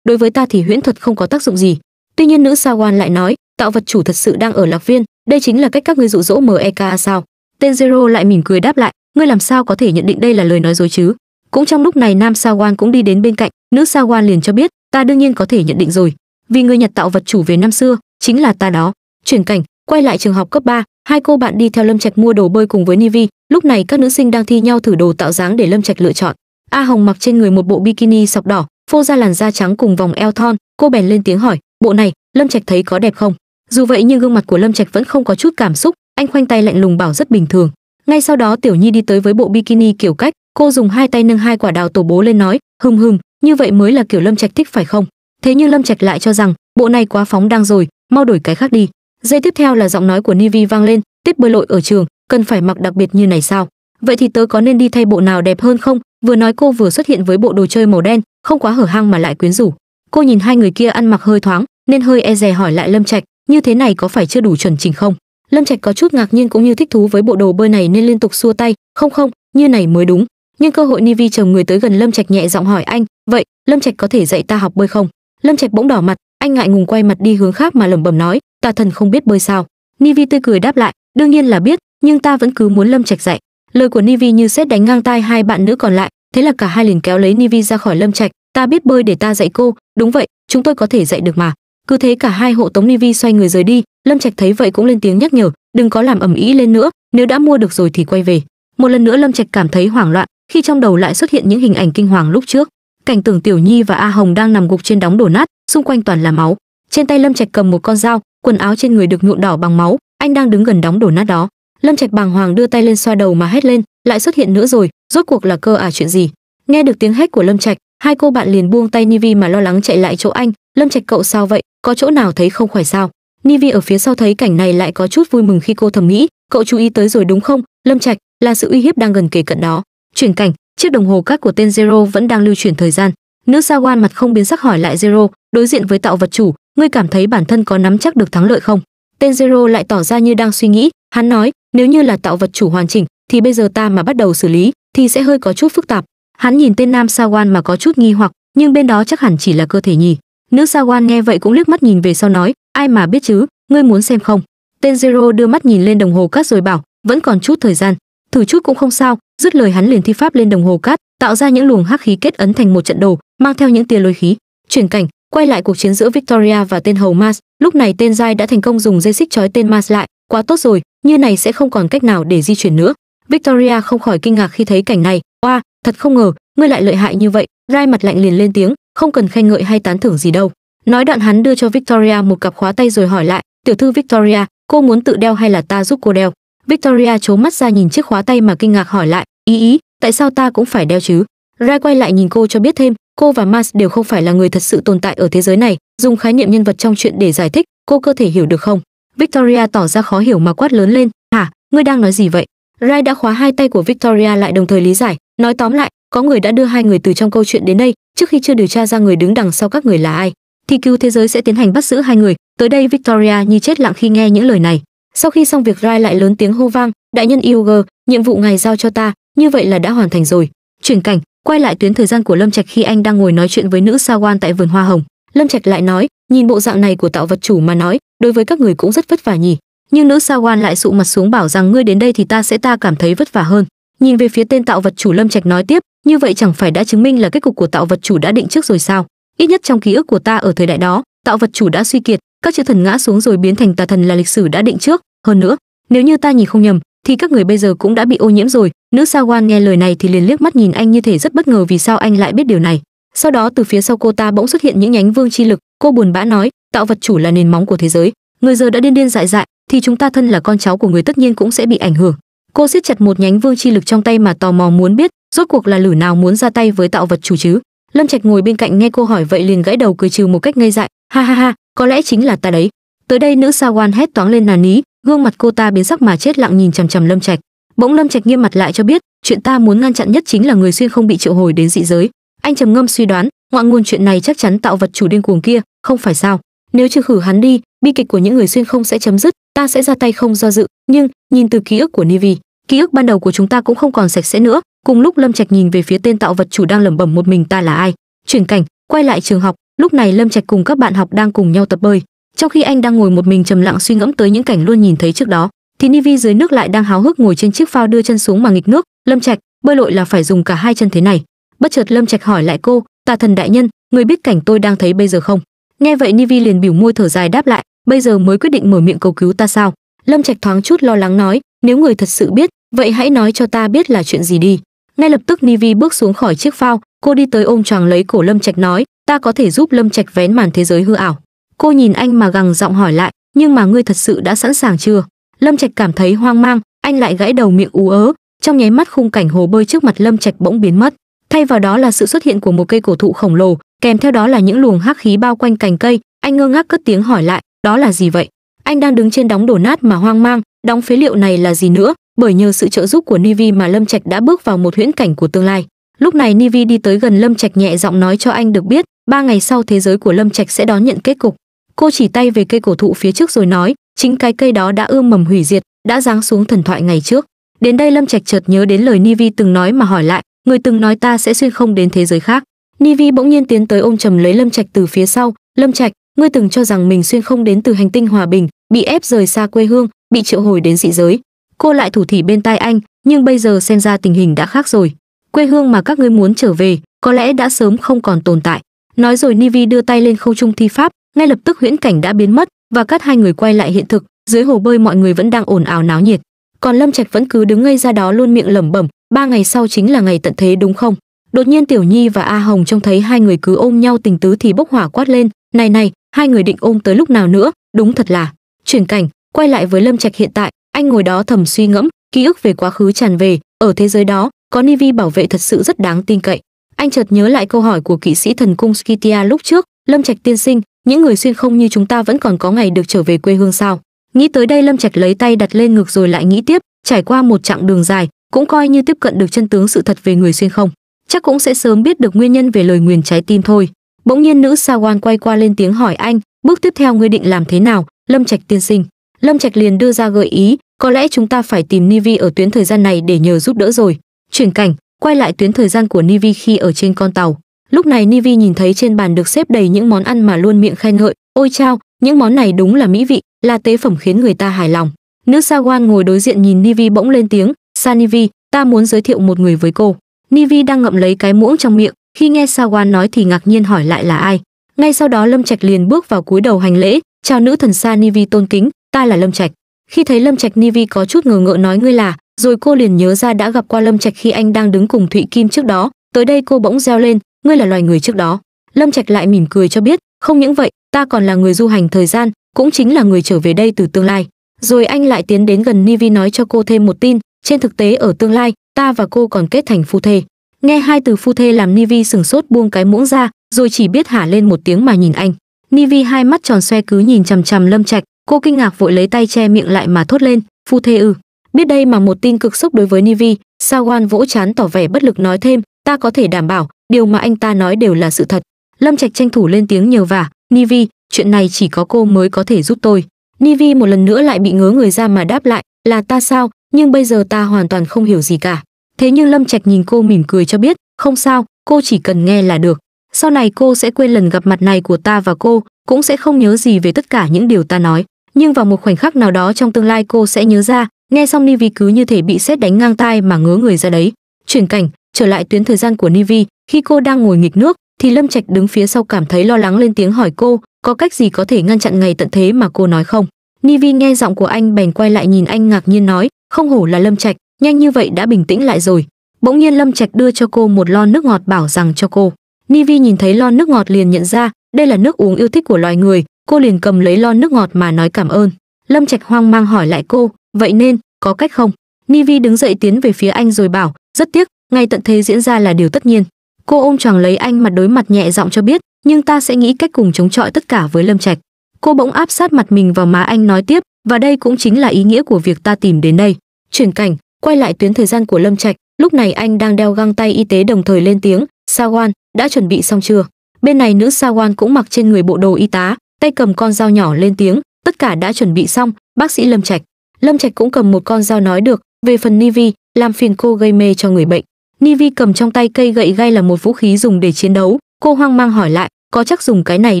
đối với ta thì huyễn thuật không có tác dụng gì tuy nhiên nữ sawan lại nói tạo vật chủ thật sự đang ở lạc viên đây chính là cách các ngươi dụ dỗ MEK sao tên zero lại mỉm cười đáp lại ngươi làm sao có thể nhận định đây là lời nói dối chứ cũng trong lúc này nam quan cũng đi đến bên cạnh nữ quan liền cho biết ta đương nhiên có thể nhận định rồi vì ngươi nhặt tạo vật chủ về năm xưa chính là ta đó chuyển cảnh quay lại trường học cấp 3, hai cô bạn đi theo lâm trạch mua đồ bơi cùng với nivi lúc này các nữ sinh đang thi nhau thử đồ tạo dáng để lâm trạch lựa chọn a hồng mặc trên người một bộ bikini sọc đỏ phô ra làn da trắng cùng vòng eo thon cô bèn lên tiếng hỏi bộ này lâm trạch thấy có đẹp không dù vậy nhưng gương mặt của lâm trạch vẫn không có chút cảm xúc anh khoanh tay lạnh lùng bảo rất bình thường ngay sau đó tiểu nhi đi tới với bộ bikini kiểu cách cô dùng hai tay nâng hai quả đào tổ bố lên nói hừm hừm như vậy mới là kiểu lâm trạch thích phải không thế nhưng lâm trạch lại cho rằng bộ này quá phóng đang rồi mau đổi cái khác đi giây tiếp theo là giọng nói của nivi vang lên Tiếp bơi lội ở trường cần phải mặc đặc biệt như này sao vậy thì tớ có nên đi thay bộ nào đẹp hơn không vừa nói cô vừa xuất hiện với bộ đồ chơi màu đen không quá hở hang mà lại quyến rũ cô nhìn hai người kia ăn mặc hơi thoáng nên hơi e dè hỏi lại lâm trạch như thế này có phải chưa đủ chuẩn chỉnh không lâm trạch có chút ngạc nhiên cũng như thích thú với bộ đồ bơi này nên liên tục xua tay không không như này mới đúng nhưng cơ hội nivi chồng người tới gần lâm trạch nhẹ giọng hỏi anh vậy lâm trạch có thể dạy ta học bơi không lâm trạch bỗng đỏ mặt anh ngại ngùng quay mặt đi hướng khác mà lẩm bẩm nói ta thần không biết bơi sao nivi tươi cười đáp lại đương nhiên là biết nhưng ta vẫn cứ muốn lâm trạch dạy lời của nivi như xét đánh ngang tai hai bạn nữ còn lại thế là cả hai liền kéo lấy nivi ra khỏi lâm trạch ta biết bơi để ta dạy cô đúng vậy chúng tôi có thể dạy được mà cứ thế cả hai hộ tống ni vi xoay người rời đi lâm trạch thấy vậy cũng lên tiếng nhắc nhở đừng có làm ầm ĩ lên nữa nếu đã mua được rồi thì quay về một lần nữa lâm trạch cảm thấy hoảng loạn khi trong đầu lại xuất hiện những hình ảnh kinh hoàng lúc trước cảnh tưởng tiểu nhi và a hồng đang nằm gục trên đóng đổ nát xung quanh toàn là máu trên tay lâm trạch cầm một con dao quần áo trên người được nhuộm đỏ bằng máu anh đang đứng gần đóng đổ nát đó lâm trạch bàng hoàng đưa tay lên xoa đầu mà hét lên lại xuất hiện nữa rồi rốt cuộc là cơ à chuyện gì nghe được tiếng hét của lâm trạch hai cô bạn liền buông tay nivi mà lo lắng chạy lại chỗ anh lâm trạch cậu sao vậy có chỗ nào thấy không khỏe sao nivi ở phía sau thấy cảnh này lại có chút vui mừng khi cô thầm nghĩ cậu chú ý tới rồi đúng không lâm trạch là sự uy hiếp đang gần kề cận đó chuyển cảnh chiếc đồng hồ cát của tên zero vẫn đang lưu chuyển thời gian nữ sa mặt không biến sắc hỏi lại zero đối diện với tạo vật chủ ngươi cảm thấy bản thân có nắm chắc được thắng lợi không tên zero lại tỏ ra như đang suy nghĩ hắn nói nếu như là tạo vật chủ hoàn chỉnh thì bây giờ ta mà bắt đầu xử lý thì sẽ hơi có chút phức tạp Hắn nhìn tên nam Sawan mà có chút nghi hoặc, nhưng bên đó chắc hẳn chỉ là cơ thể nhỉ. Nữ Sawan nghe vậy cũng liếc mắt nhìn về sau nói, ai mà biết chứ, ngươi muốn xem không? Tên Zero đưa mắt nhìn lên đồng hồ cát rồi bảo, vẫn còn chút thời gian, thử chút cũng không sao, dứt lời hắn liền thi pháp lên đồng hồ cát, tạo ra những luồng hắc khí kết ấn thành một trận đồ, mang theo những tia lôi khí. Chuyển cảnh, quay lại cuộc chiến giữa Victoria và tên hầu Mars, lúc này tên Jai đã thành công dùng dây xích trói tên Mars lại, quá tốt rồi, như này sẽ không còn cách nào để di chuyển nữa. Victoria không khỏi kinh ngạc khi thấy cảnh này, oa, wow, thật không ngờ ngươi lại lợi hại như vậy rai mặt lạnh liền lên tiếng không cần khen ngợi hay tán thưởng gì đâu nói đoạn hắn đưa cho victoria một cặp khóa tay rồi hỏi lại tiểu thư victoria cô muốn tự đeo hay là ta giúp cô đeo victoria trố mắt ra nhìn chiếc khóa tay mà kinh ngạc hỏi lại ý ý tại sao ta cũng phải đeo chứ rai quay lại nhìn cô cho biết thêm cô và mars đều không phải là người thật sự tồn tại ở thế giới này dùng khái niệm nhân vật trong chuyện để giải thích cô cơ thể hiểu được không victoria tỏ ra khó hiểu mà quát lớn lên hả ngươi đang nói gì vậy rai đã khóa hai tay của victoria lại đồng thời lý giải nói tóm lại có người đã đưa hai người từ trong câu chuyện đến đây trước khi chưa điều tra ra người đứng đằng sau các người là ai thì cứu thế giới sẽ tiến hành bắt giữ hai người tới đây victoria như chết lặng khi nghe những lời này sau khi xong việc rai lại lớn tiếng hô vang đại nhân Iuger, nhiệm vụ ngài giao cho ta như vậy là đã hoàn thành rồi chuyển cảnh quay lại tuyến thời gian của lâm trạch khi anh đang ngồi nói chuyện với nữ sawan tại vườn hoa hồng lâm trạch lại nói nhìn bộ dạng này của tạo vật chủ mà nói đối với các người cũng rất vất vả nhỉ nhưng nữ sawan lại sụ mặt xuống bảo rằng ngươi đến đây thì ta sẽ ta cảm thấy vất vả hơn nhìn về phía tên tạo vật chủ lâm trạch nói tiếp như vậy chẳng phải đã chứng minh là kết cục của tạo vật chủ đã định trước rồi sao ít nhất trong ký ức của ta ở thời đại đó tạo vật chủ đã suy kiệt các chữ thần ngã xuống rồi biến thành tà thần là lịch sử đã định trước hơn nữa nếu như ta nhìn không nhầm thì các người bây giờ cũng đã bị ô nhiễm rồi nữ sa quan nghe lời này thì liền liếc mắt nhìn anh như thể rất bất ngờ vì sao anh lại biết điều này sau đó từ phía sau cô ta bỗng xuất hiện những nhánh vương chi lực cô buồn bã nói tạo vật chủ là nền móng của thế giới người giờ đã điên điên dại dại thì chúng ta thân là con cháu của người tất nhiên cũng sẽ bị ảnh hưởng cô siết chặt một nhánh vương chi lực trong tay mà tò mò muốn biết rốt cuộc là lử nào muốn ra tay với tạo vật chủ chứ lâm trạch ngồi bên cạnh nghe cô hỏi vậy liền gãy đầu cười trừ một cách ngây dại ha ha ha có lẽ chính là ta đấy tới đây nữ sa quan hét toáng lên nàn ní gương mặt cô ta biến sắc mà chết lặng nhìn chằm chằm lâm trạch bỗng lâm trạch nghiêm mặt lại cho biết chuyện ta muốn ngăn chặn nhất chính là người xuyên không bị triệu hồi đến dị giới anh trầm ngâm suy đoán ngoạn nguồn chuyện này chắc chắn tạo vật chủ điên cuồng kia không phải sao nếu trừ khử hắn đi bi kịch của những người xuyên không sẽ chấm dứt ta sẽ ra tay không do dự nhưng nhìn từ ký ức của nivi ký ức ban đầu của chúng ta cũng không còn sạch sẽ nữa cùng lúc lâm trạch nhìn về phía tên tạo vật chủ đang lẩm bẩm một mình ta là ai chuyển cảnh quay lại trường học lúc này lâm trạch cùng các bạn học đang cùng nhau tập bơi trong khi anh đang ngồi một mình trầm lặng suy ngẫm tới những cảnh luôn nhìn thấy trước đó thì nivi dưới nước lại đang háo hức ngồi trên chiếc phao đưa chân xuống mà nghịch nước lâm trạch bơi lội là phải dùng cả hai chân thế này bất chợt lâm trạch hỏi lại cô tà thần đại nhân người biết cảnh tôi đang thấy bây giờ không nghe vậy nivi liền biểu môi thở dài đáp lại bây giờ mới quyết định mở miệng cầu cứu ta sao lâm trạch thoáng chút lo lắng nói nếu người thật sự biết vậy hãy nói cho ta biết là chuyện gì đi ngay lập tức nivi bước xuống khỏi chiếc phao cô đi tới ôm choàng lấy cổ lâm trạch nói ta có thể giúp lâm trạch vén màn thế giới hư ảo cô nhìn anh mà gằng giọng hỏi lại nhưng mà ngươi thật sự đã sẵn sàng chưa lâm trạch cảm thấy hoang mang anh lại gãi đầu miệng ú ớ trong nháy mắt khung cảnh hồ bơi trước mặt lâm trạch bỗng biến mất thay vào đó là sự xuất hiện của một cây cổ thụ khổng lồ kèm theo đó là những luồng hắc khí bao quanh cành cây anh ngơ ngác cất tiếng hỏi lại đó là gì vậy anh đang đứng trên đóng đổ nát mà hoang mang đóng phế liệu này là gì nữa bởi nhờ sự trợ giúp của nivi mà lâm trạch đã bước vào một huyễn cảnh của tương lai lúc này nivi đi tới gần lâm trạch nhẹ giọng nói cho anh được biết ba ngày sau thế giới của lâm trạch sẽ đón nhận kết cục cô chỉ tay về cây cổ thụ phía trước rồi nói chính cái cây đó đã ươm mầm hủy diệt đã giáng xuống thần thoại ngày trước đến đây lâm trạch chợt nhớ đến lời nivi từng nói mà hỏi lại người từng nói ta sẽ xuyên không đến thế giới khác nivi bỗng nhiên tiến tới ôm chầm lấy lâm trạch từ phía sau lâm trạch ngươi từng cho rằng mình xuyên không đến từ hành tinh hòa bình bị ép rời xa quê hương bị triệu hồi đến dị giới cô lại thủ thỉ bên tai anh nhưng bây giờ xem ra tình hình đã khác rồi quê hương mà các ngươi muốn trở về có lẽ đã sớm không còn tồn tại nói rồi nivi đưa tay lên không trung thi pháp ngay lập tức huyễn cảnh đã biến mất và các hai người quay lại hiện thực dưới hồ bơi mọi người vẫn đang ồn ào náo nhiệt còn lâm trạch vẫn cứ đứng ngây ra đó luôn miệng lẩm bẩm ba ngày sau chính là ngày tận thế đúng không đột nhiên tiểu nhi và a hồng trông thấy hai người cứ ôm nhau tình tứ thì bốc hỏa quát lên này này hai người định ôm tới lúc nào nữa đúng thật là chuyển cảnh quay lại với lâm trạch hiện tại anh ngồi đó thầm suy ngẫm ký ức về quá khứ tràn về ở thế giới đó có nivi bảo vệ thật sự rất đáng tin cậy anh chợt nhớ lại câu hỏi của kỵ sĩ thần cung skitia lúc trước lâm trạch tiên sinh những người xuyên không như chúng ta vẫn còn có ngày được trở về quê hương sao nghĩ tới đây lâm trạch lấy tay đặt lên ngực rồi lại nghĩ tiếp trải qua một chặng đường dài cũng coi như tiếp cận được chân tướng sự thật về người xuyên không chắc cũng sẽ sớm biết được nguyên nhân về lời nguyền trái tim thôi bỗng nhiên nữ sa quan quay qua lên tiếng hỏi anh bước tiếp theo ngươi định làm thế nào lâm trạch tiên sinh lâm trạch liền đưa ra gợi ý có lẽ chúng ta phải tìm nivi ở tuyến thời gian này để nhờ giúp đỡ rồi chuyển cảnh quay lại tuyến thời gian của nivi khi ở trên con tàu lúc này nivi nhìn thấy trên bàn được xếp đầy những món ăn mà luôn miệng khen ngợi ôi chao những món này đúng là mỹ vị là tế phẩm khiến người ta hài lòng nữ sa quan ngồi đối diện nhìn nivi bỗng lên tiếng sa nivi ta muốn giới thiệu một người với cô nivi đang ngậm lấy cái muỗng trong miệng khi nghe sawan nói thì ngạc nhiên hỏi lại là ai ngay sau đó lâm trạch liền bước vào cúi đầu hành lễ chào nữ thần sa nivi tôn kính ta là lâm trạch khi thấy lâm trạch nivi có chút ngờ ngợ nói ngươi là rồi cô liền nhớ ra đã gặp qua lâm trạch khi anh đang đứng cùng thụy kim trước đó tới đây cô bỗng reo lên ngươi là loài người trước đó lâm trạch lại mỉm cười cho biết không những vậy ta còn là người du hành thời gian cũng chính là người trở về đây từ tương lai rồi anh lại tiến đến gần nivi nói cho cô thêm một tin trên thực tế ở tương lai ta và cô còn kết thành phu thê nghe hai từ phu thê làm nivi sừng sốt buông cái muỗng ra rồi chỉ biết hả lên một tiếng mà nhìn anh nivi hai mắt tròn xoe cứ nhìn chằm chằm lâm trạch cô kinh ngạc vội lấy tay che miệng lại mà thốt lên phu thê ư biết đây mà một tin cực sốc đối với nivi sawan vỗ chán tỏ vẻ bất lực nói thêm ta có thể đảm bảo điều mà anh ta nói đều là sự thật lâm trạch tranh thủ lên tiếng nhờ vả nivi chuyện này chỉ có cô mới có thể giúp tôi nivi một lần nữa lại bị ngớ người ra mà đáp lại là ta sao nhưng bây giờ ta hoàn toàn không hiểu gì cả thế nhưng lâm trạch nhìn cô mỉm cười cho biết không sao cô chỉ cần nghe là được sau này cô sẽ quên lần gặp mặt này của ta và cô cũng sẽ không nhớ gì về tất cả những điều ta nói nhưng vào một khoảnh khắc nào đó trong tương lai cô sẽ nhớ ra nghe xong nivi cứ như thể bị sét đánh ngang tai mà ngớ người ra đấy chuyển cảnh trở lại tuyến thời gian của nivi khi cô đang ngồi nghịch nước thì lâm trạch đứng phía sau cảm thấy lo lắng lên tiếng hỏi cô có cách gì có thể ngăn chặn ngày tận thế mà cô nói không nivi nghe giọng của anh bèn quay lại nhìn anh ngạc nhiên nói không hổ là lâm trạch nhanh như vậy đã bình tĩnh lại rồi bỗng nhiên lâm trạch đưa cho cô một lon nước ngọt bảo rằng cho cô nivi nhìn thấy lon nước ngọt liền nhận ra đây là nước uống yêu thích của loài người cô liền cầm lấy lon nước ngọt mà nói cảm ơn lâm trạch hoang mang hỏi lại cô vậy nên có cách không nivi đứng dậy tiến về phía anh rồi bảo rất tiếc ngay tận thế diễn ra là điều tất nhiên cô ôm choàng lấy anh mặt đối mặt nhẹ giọng cho biết nhưng ta sẽ nghĩ cách cùng chống chọi tất cả với lâm trạch cô bỗng áp sát mặt mình vào má anh nói tiếp và đây cũng chính là ý nghĩa của việc ta tìm đến đây chuyển cảnh quay lại tuyến thời gian của lâm trạch lúc này anh đang đeo găng tay y tế đồng thời lên tiếng sawan đã chuẩn bị xong chưa bên này nữ sawan cũng mặc trên người bộ đồ y tá tay cầm con dao nhỏ lên tiếng tất cả đã chuẩn bị xong bác sĩ lâm trạch lâm trạch cũng cầm một con dao nói được về phần nivi làm phiền cô gây mê cho người bệnh nivi cầm trong tay cây gậy gay là một vũ khí dùng để chiến đấu cô hoang mang hỏi lại có chắc dùng cái này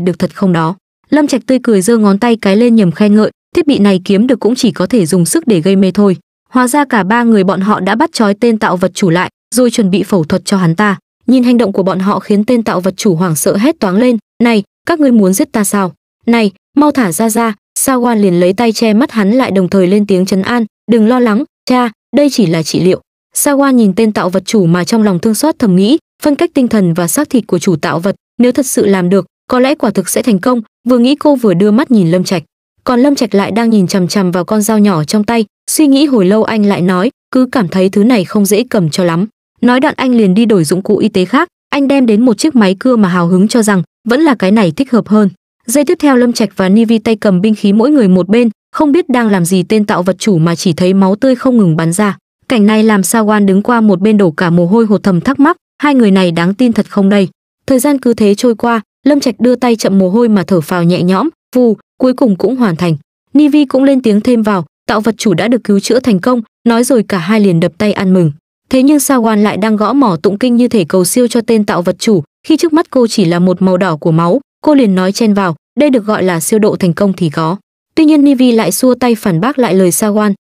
được thật không đó lâm trạch tươi cười giơ ngón tay cái lên nhầm khen ngợi thiết bị này kiếm được cũng chỉ có thể dùng sức để gây mê thôi Hóa ra cả ba người bọn họ đã bắt trói tên tạo vật chủ lại, rồi chuẩn bị phẫu thuật cho hắn ta. Nhìn hành động của bọn họ khiến tên tạo vật chủ hoảng sợ hét toáng lên, "Này, các ngươi muốn giết ta sao? Này, mau thả ra ra!" Sawan liền lấy tay che mắt hắn lại đồng thời lên tiếng chấn an, "Đừng lo lắng, cha, đây chỉ là trị liệu." Sawa nhìn tên tạo vật chủ mà trong lòng thương xót thầm nghĩ, phân cách tinh thần và xác thịt của chủ tạo vật, nếu thật sự làm được, có lẽ quả thực sẽ thành công, vừa nghĩ cô vừa đưa mắt nhìn Lâm Trạch. Còn Lâm Trạch lại đang nhìn chằm chằm vào con dao nhỏ trong tay, Suy nghĩ hồi lâu anh lại nói, cứ cảm thấy thứ này không dễ cầm cho lắm. Nói đoạn anh liền đi đổi dụng cụ y tế khác, anh đem đến một chiếc máy cưa mà hào hứng cho rằng vẫn là cái này thích hợp hơn. Giây tiếp theo Lâm Trạch và Nivi tay cầm binh khí mỗi người một bên, không biết đang làm gì tên tạo vật chủ mà chỉ thấy máu tươi không ngừng bắn ra. Cảnh này làm sao Wan đứng qua một bên đổ cả mồ hôi hột thầm thắc mắc, hai người này đáng tin thật không đây? Thời gian cứ thế trôi qua, Lâm Trạch đưa tay chậm mồ hôi mà thở phào nhẹ nhõm, vù, cuối cùng cũng hoàn thành. Nivi cũng lên tiếng thêm vào, tạo vật chủ đã được cứu chữa thành công nói rồi cả hai liền đập tay ăn mừng thế nhưng sa lại đang gõ mỏ tụng kinh như thể cầu siêu cho tên tạo vật chủ khi trước mắt cô chỉ là một màu đỏ của máu cô liền nói chen vào đây được gọi là siêu độ thành công thì có tuy nhiên nivi lại xua tay phản bác lại lời sa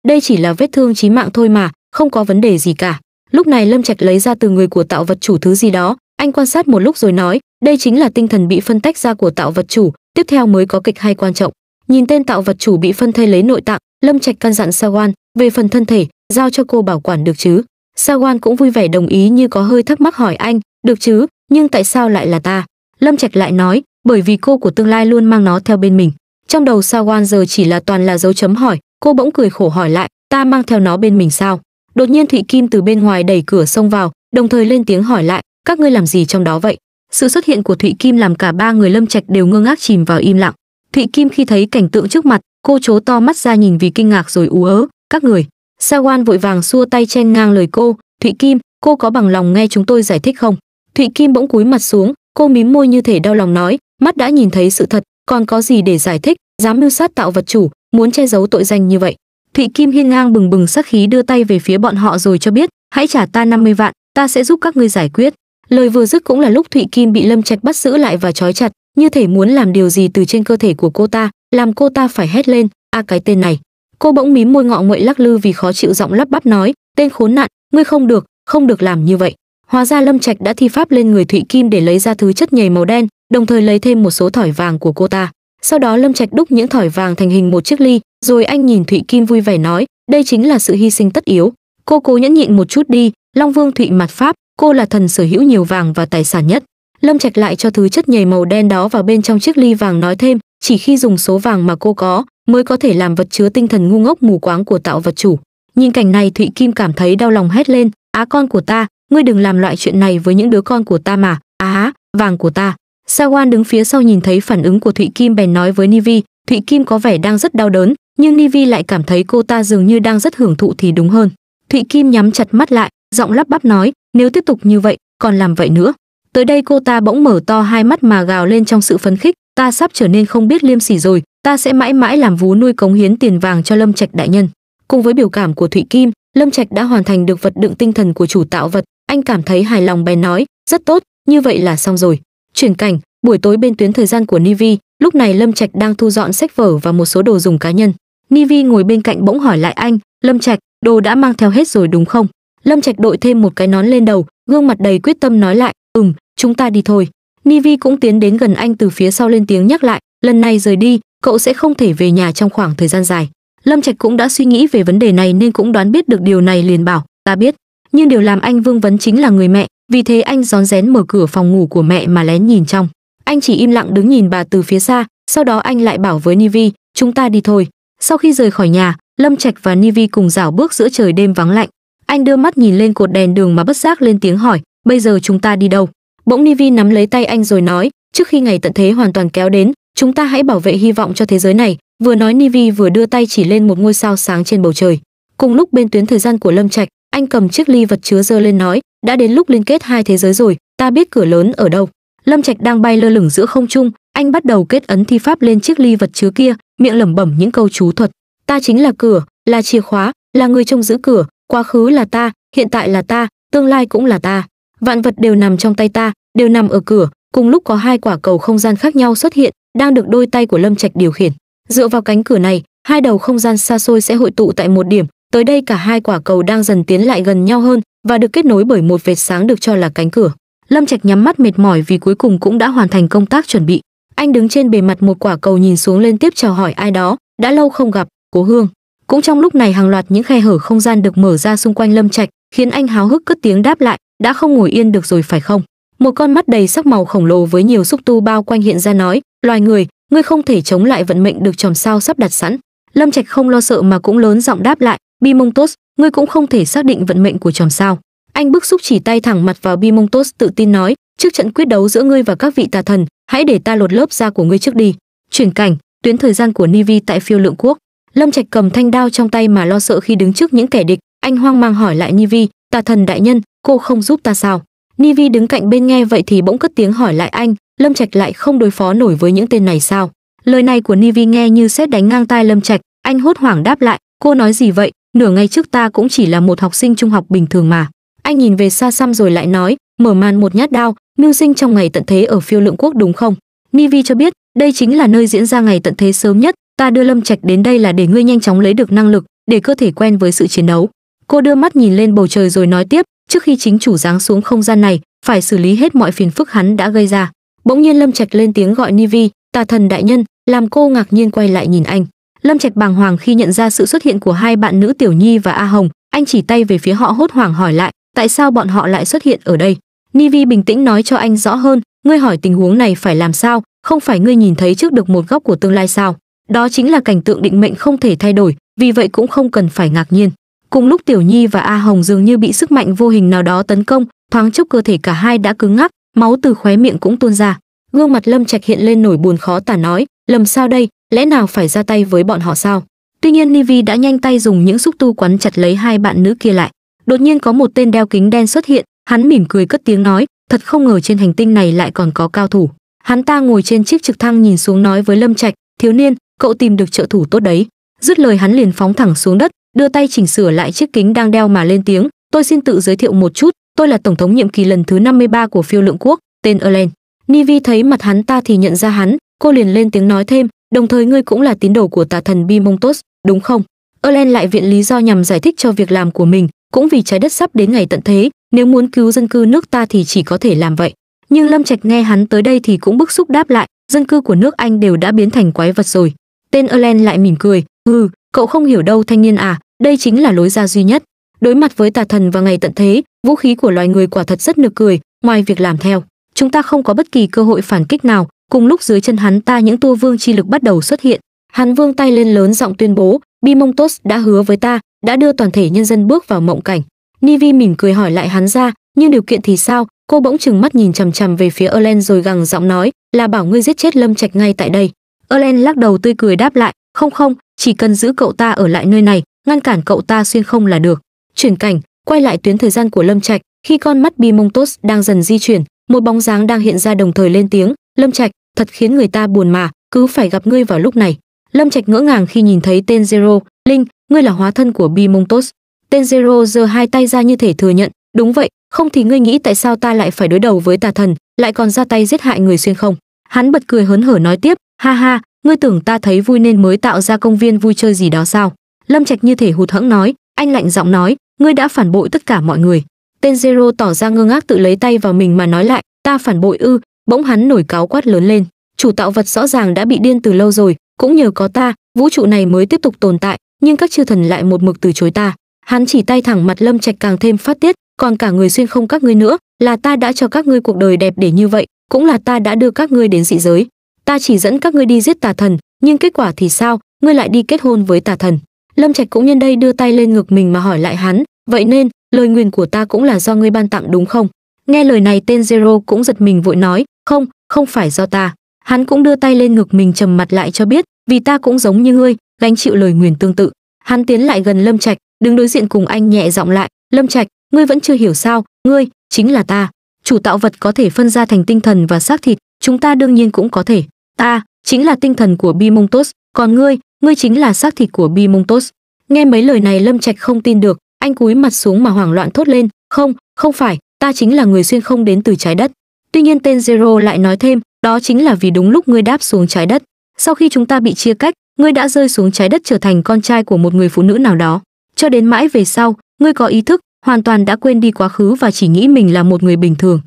đây chỉ là vết thương chí mạng thôi mà không có vấn đề gì cả lúc này lâm trạch lấy ra từ người của tạo vật chủ thứ gì đó anh quan sát một lúc rồi nói đây chính là tinh thần bị phân tách ra của tạo vật chủ tiếp theo mới có kịch hay quan trọng nhìn tên tạo vật chủ bị phân thây lấy nội tạng lâm trạch căn dặn sawan về phần thân thể giao cho cô bảo quản được chứ sawan cũng vui vẻ đồng ý như có hơi thắc mắc hỏi anh được chứ nhưng tại sao lại là ta lâm trạch lại nói bởi vì cô của tương lai luôn mang nó theo bên mình trong đầu sawan giờ chỉ là toàn là dấu chấm hỏi cô bỗng cười khổ hỏi lại ta mang theo nó bên mình sao đột nhiên thụy kim từ bên ngoài đẩy cửa xông vào đồng thời lên tiếng hỏi lại các ngươi làm gì trong đó vậy sự xuất hiện của thụy kim làm cả ba người lâm trạch đều ngơ ngác chìm vào im lặng Thụy Kim khi thấy cảnh tượng trước mặt, cô chố to mắt ra nhìn vì kinh ngạc rồi ú ớ, "Các người?" Sawan vội vàng xua tay chen ngang lời cô, "Thụy Kim, cô có bằng lòng nghe chúng tôi giải thích không?" Thụy Kim bỗng cúi mặt xuống, cô mím môi như thể đau lòng nói, mắt đã nhìn thấy sự thật, còn có gì để giải thích, dám mưu sát tạo vật chủ, muốn che giấu tội danh như vậy. Thụy Kim hiên ngang bừng bừng sắc khí đưa tay về phía bọn họ rồi cho biết, hãy trả ta 50 vạn, ta sẽ giúp các ngươi giải quyết. Lời vừa dứt cũng là lúc Thụy Kim bị Lâm Trạch bắt giữ lại và trói chặt, như thể muốn làm điều gì từ trên cơ thể của cô ta làm cô ta phải hét lên a à cái tên này cô bỗng mím môi ngọ nguậy lắc lư vì khó chịu giọng lắp bắp nói tên khốn nạn ngươi không được không được làm như vậy hóa ra lâm trạch đã thi pháp lên người thụy kim để lấy ra thứ chất nhầy màu đen đồng thời lấy thêm một số thỏi vàng của cô ta sau đó lâm trạch đúc những thỏi vàng thành hình một chiếc ly rồi anh nhìn thụy kim vui vẻ nói đây chính là sự hy sinh tất yếu cô cố nhẫn nhịn một chút đi long vương thụy mặt pháp cô là thần sở hữu nhiều vàng và tài sản nhất lâm trạch lại cho thứ chất nhầy màu đen đó vào bên trong chiếc ly vàng nói thêm chỉ khi dùng số vàng mà cô có mới có thể làm vật chứa tinh thần ngu ngốc mù quáng của tạo vật chủ nhìn cảnh này thụy kim cảm thấy đau lòng hét lên á con của ta ngươi đừng làm loại chuyện này với những đứa con của ta mà á vàng của ta sawan đứng phía sau nhìn thấy phản ứng của thụy kim bèn nói với nivi thụy kim có vẻ đang rất đau đớn nhưng nivi lại cảm thấy cô ta dường như đang rất hưởng thụ thì đúng hơn thụy kim nhắm chặt mắt lại giọng lắp bắp nói nếu tiếp tục như vậy còn làm vậy nữa tới đây cô ta bỗng mở to hai mắt mà gào lên trong sự phấn khích ta sắp trở nên không biết liêm sỉ rồi ta sẽ mãi mãi làm vú nuôi cống hiến tiền vàng cho lâm trạch đại nhân cùng với biểu cảm của thụy kim lâm trạch đã hoàn thành được vật đựng tinh thần của chủ tạo vật anh cảm thấy hài lòng bèn nói rất tốt như vậy là xong rồi chuyển cảnh buổi tối bên tuyến thời gian của nivi lúc này lâm trạch đang thu dọn sách vở và một số đồ dùng cá nhân nivi ngồi bên cạnh bỗng hỏi lại anh lâm trạch đồ đã mang theo hết rồi đúng không lâm trạch đội thêm một cái nón lên đầu gương mặt đầy quyết tâm nói lại Ừm, chúng ta đi thôi. Nivi cũng tiến đến gần anh từ phía sau lên tiếng nhắc lại, lần này rời đi, cậu sẽ không thể về nhà trong khoảng thời gian dài. Lâm Trạch cũng đã suy nghĩ về vấn đề này nên cũng đoán biết được điều này liền bảo, ta biết. Nhưng điều làm anh vương vấn chính là người mẹ, vì thế anh rón rén mở cửa phòng ngủ của mẹ mà lén nhìn trong. Anh chỉ im lặng đứng nhìn bà từ phía xa, sau đó anh lại bảo với Nivi, chúng ta đi thôi. Sau khi rời khỏi nhà, Lâm Trạch và Nivi cùng dảo bước giữa trời đêm vắng lạnh. Anh đưa mắt nhìn lên cột đèn đường mà bất giác lên tiếng hỏi, bây giờ chúng ta đi đâu bỗng nivi nắm lấy tay anh rồi nói trước khi ngày tận thế hoàn toàn kéo đến chúng ta hãy bảo vệ hy vọng cho thế giới này vừa nói nivi vừa đưa tay chỉ lên một ngôi sao sáng trên bầu trời cùng lúc bên tuyến thời gian của lâm trạch anh cầm chiếc ly vật chứa dơ lên nói đã đến lúc liên kết hai thế giới rồi ta biết cửa lớn ở đâu lâm trạch đang bay lơ lửng giữa không trung anh bắt đầu kết ấn thi pháp lên chiếc ly vật chứa kia miệng lẩm bẩm những câu chú thuật ta chính là cửa là chìa khóa là người trông giữ cửa quá khứ là ta hiện tại là ta tương lai cũng là ta vạn vật đều nằm trong tay ta đều nằm ở cửa cùng lúc có hai quả cầu không gian khác nhau xuất hiện đang được đôi tay của lâm trạch điều khiển dựa vào cánh cửa này hai đầu không gian xa xôi sẽ hội tụ tại một điểm tới đây cả hai quả cầu đang dần tiến lại gần nhau hơn và được kết nối bởi một vệt sáng được cho là cánh cửa lâm trạch nhắm mắt mệt mỏi vì cuối cùng cũng đã hoàn thành công tác chuẩn bị anh đứng trên bề mặt một quả cầu nhìn xuống lên tiếp chào hỏi ai đó đã lâu không gặp cố hương cũng trong lúc này hàng loạt những khe hở không gian được mở ra xung quanh lâm trạch khiến anh háo hức cất tiếng đáp lại đã không ngồi yên được rồi phải không một con mắt đầy sắc màu khổng lồ với nhiều xúc tu bao quanh hiện ra nói loài người ngươi không thể chống lại vận mệnh được chòm sao sắp đặt sẵn lâm trạch không lo sợ mà cũng lớn giọng đáp lại bimontos ngươi cũng không thể xác định vận mệnh của chòm sao anh bức xúc chỉ tay thẳng mặt vào bimontos tự tin nói trước trận quyết đấu giữa ngươi và các vị tà thần hãy để ta lột lớp da của ngươi trước đi chuyển cảnh tuyến thời gian của nivi tại phiêu lượng quốc lâm trạch cầm thanh đao trong tay mà lo sợ khi đứng trước những kẻ địch anh hoang mang hỏi lại nhi vi tà thần đại nhân cô không giúp ta sao nhi vi đứng cạnh bên nghe vậy thì bỗng cất tiếng hỏi lại anh lâm trạch lại không đối phó nổi với những tên này sao lời này của nivi nghe như xét đánh ngang tai lâm trạch anh hốt hoảng đáp lại cô nói gì vậy nửa ngày trước ta cũng chỉ là một học sinh trung học bình thường mà anh nhìn về xa xăm rồi lại nói mở màn một nhát đao mưu sinh trong ngày tận thế ở phiêu lượng quốc đúng không nivi cho biết đây chính là nơi diễn ra ngày tận thế sớm nhất ta đưa lâm trạch đến đây là để ngươi nhanh chóng lấy được năng lực để cơ thể quen với sự chiến đấu cô đưa mắt nhìn lên bầu trời rồi nói tiếp trước khi chính chủ giáng xuống không gian này phải xử lý hết mọi phiền phức hắn đã gây ra bỗng nhiên lâm trạch lên tiếng gọi nivi tà thần đại nhân làm cô ngạc nhiên quay lại nhìn anh lâm trạch bàng hoàng khi nhận ra sự xuất hiện của hai bạn nữ tiểu nhi và a hồng anh chỉ tay về phía họ hốt hoảng hỏi lại tại sao bọn họ lại xuất hiện ở đây nivi bình tĩnh nói cho anh rõ hơn ngươi hỏi tình huống này phải làm sao không phải ngươi nhìn thấy trước được một góc của tương lai sao đó chính là cảnh tượng định mệnh không thể thay đổi vì vậy cũng không cần phải ngạc nhiên cùng lúc tiểu nhi và a hồng dường như bị sức mạnh vô hình nào đó tấn công thoáng chốc cơ thể cả hai đã cứng ngắc máu từ khóe miệng cũng tuôn ra gương mặt lâm trạch hiện lên nổi buồn khó tả nói lầm sao đây lẽ nào phải ra tay với bọn họ sao tuy nhiên nivi đã nhanh tay dùng những xúc tu quấn chặt lấy hai bạn nữ kia lại đột nhiên có một tên đeo kính đen xuất hiện hắn mỉm cười cất tiếng nói thật không ngờ trên hành tinh này lại còn có cao thủ hắn ta ngồi trên chiếc trực thăng nhìn xuống nói với lâm trạch thiếu niên cậu tìm được trợ thủ tốt đấy dứt lời hắn liền phóng thẳng xuống đất đưa tay chỉnh sửa lại chiếc kính đang đeo mà lên tiếng tôi xin tự giới thiệu một chút tôi là tổng thống nhiệm kỳ lần thứ 53 của phiêu lượng quốc tên erlen nivi thấy mặt hắn ta thì nhận ra hắn cô liền lên tiếng nói thêm đồng thời ngươi cũng là tín đồ của tà thần bimontos đúng không erlen lại viện lý do nhằm giải thích cho việc làm của mình cũng vì trái đất sắp đến ngày tận thế nếu muốn cứu dân cư nước ta thì chỉ có thể làm vậy nhưng lâm trạch nghe hắn tới đây thì cũng bức xúc đáp lại dân cư của nước anh đều đã biến thành quái vật rồi Tên Erlen lại mỉm cười, "Ừ, cậu không hiểu đâu thanh niên à, đây chính là lối ra duy nhất. Đối mặt với tà thần và ngày tận thế, vũ khí của loài người quả thật rất nực cười, ngoài việc làm theo, chúng ta không có bất kỳ cơ hội phản kích nào." Cùng lúc dưới chân hắn ta những tua vương chi lực bắt đầu xuất hiện, hắn vương tay lên lớn giọng tuyên bố bimontos đã hứa với ta đã đưa toàn thể nhân dân bước vào mộng cảnh nivi mỉm cười hỏi lại hắn ra nhưng điều kiện thì sao cô bỗng chừng mắt nhìn chằm chằm về phía erlen rồi gằn giọng nói là bảo ngươi giết chết lâm trạch ngay tại đây Erlen lắc đầu tươi cười đáp lại, "Không không, chỉ cần giữ cậu ta ở lại nơi này, ngăn cản cậu ta xuyên không là được." Chuyển cảnh, quay lại tuyến thời gian của Lâm Trạch, khi con mắt Bimontos đang dần di chuyển, một bóng dáng đang hiện ra đồng thời lên tiếng, "Lâm Trạch, thật khiến người ta buồn mà, cứ phải gặp ngươi vào lúc này." Lâm Trạch ngỡ ngàng khi nhìn thấy tên Zero, "Linh, ngươi là hóa thân của Bimontos?" Tên Zero giơ hai tay ra như thể thừa nhận, "Đúng vậy, không thì ngươi nghĩ tại sao ta lại phải đối đầu với tà thần, lại còn ra tay giết hại người xuyên không?" Hắn bật cười hớn hở nói tiếp, ha ha ngươi tưởng ta thấy vui nên mới tạo ra công viên vui chơi gì đó sao lâm trạch như thể hụt hẫng nói anh lạnh giọng nói ngươi đã phản bội tất cả mọi người tên zero tỏ ra ngơ ngác tự lấy tay vào mình mà nói lại ta phản bội ư bỗng hắn nổi cáo quát lớn lên chủ tạo vật rõ ràng đã bị điên từ lâu rồi cũng nhờ có ta vũ trụ này mới tiếp tục tồn tại nhưng các chư thần lại một mực từ chối ta hắn chỉ tay thẳng mặt lâm trạch càng thêm phát tiết còn cả người xuyên không các ngươi nữa là ta đã cho các ngươi cuộc đời đẹp để như vậy cũng là ta đã đưa các ngươi đến dị giới ta chỉ dẫn các ngươi đi giết tà thần nhưng kết quả thì sao ngươi lại đi kết hôn với tà thần lâm trạch cũng nhân đây đưa tay lên ngực mình mà hỏi lại hắn vậy nên lời nguyền của ta cũng là do ngươi ban tặng đúng không nghe lời này tên zero cũng giật mình vội nói không không phải do ta hắn cũng đưa tay lên ngực mình trầm mặt lại cho biết vì ta cũng giống như ngươi gánh chịu lời nguyền tương tự hắn tiến lại gần lâm trạch đứng đối diện cùng anh nhẹ giọng lại lâm trạch ngươi vẫn chưa hiểu sao ngươi chính là ta chủ tạo vật có thể phân ra thành tinh thần và xác thịt chúng ta đương nhiên cũng có thể ta chính là tinh thần của bimontos còn ngươi ngươi chính là xác thịt của bimontos nghe mấy lời này lâm trạch không tin được anh cúi mặt xuống mà hoảng loạn thốt lên không không phải ta chính là người xuyên không đến từ trái đất tuy nhiên tên zero lại nói thêm đó chính là vì đúng lúc ngươi đáp xuống trái đất sau khi chúng ta bị chia cách ngươi đã rơi xuống trái đất trở thành con trai của một người phụ nữ nào đó cho đến mãi về sau ngươi có ý thức hoàn toàn đã quên đi quá khứ và chỉ nghĩ mình là một người bình thường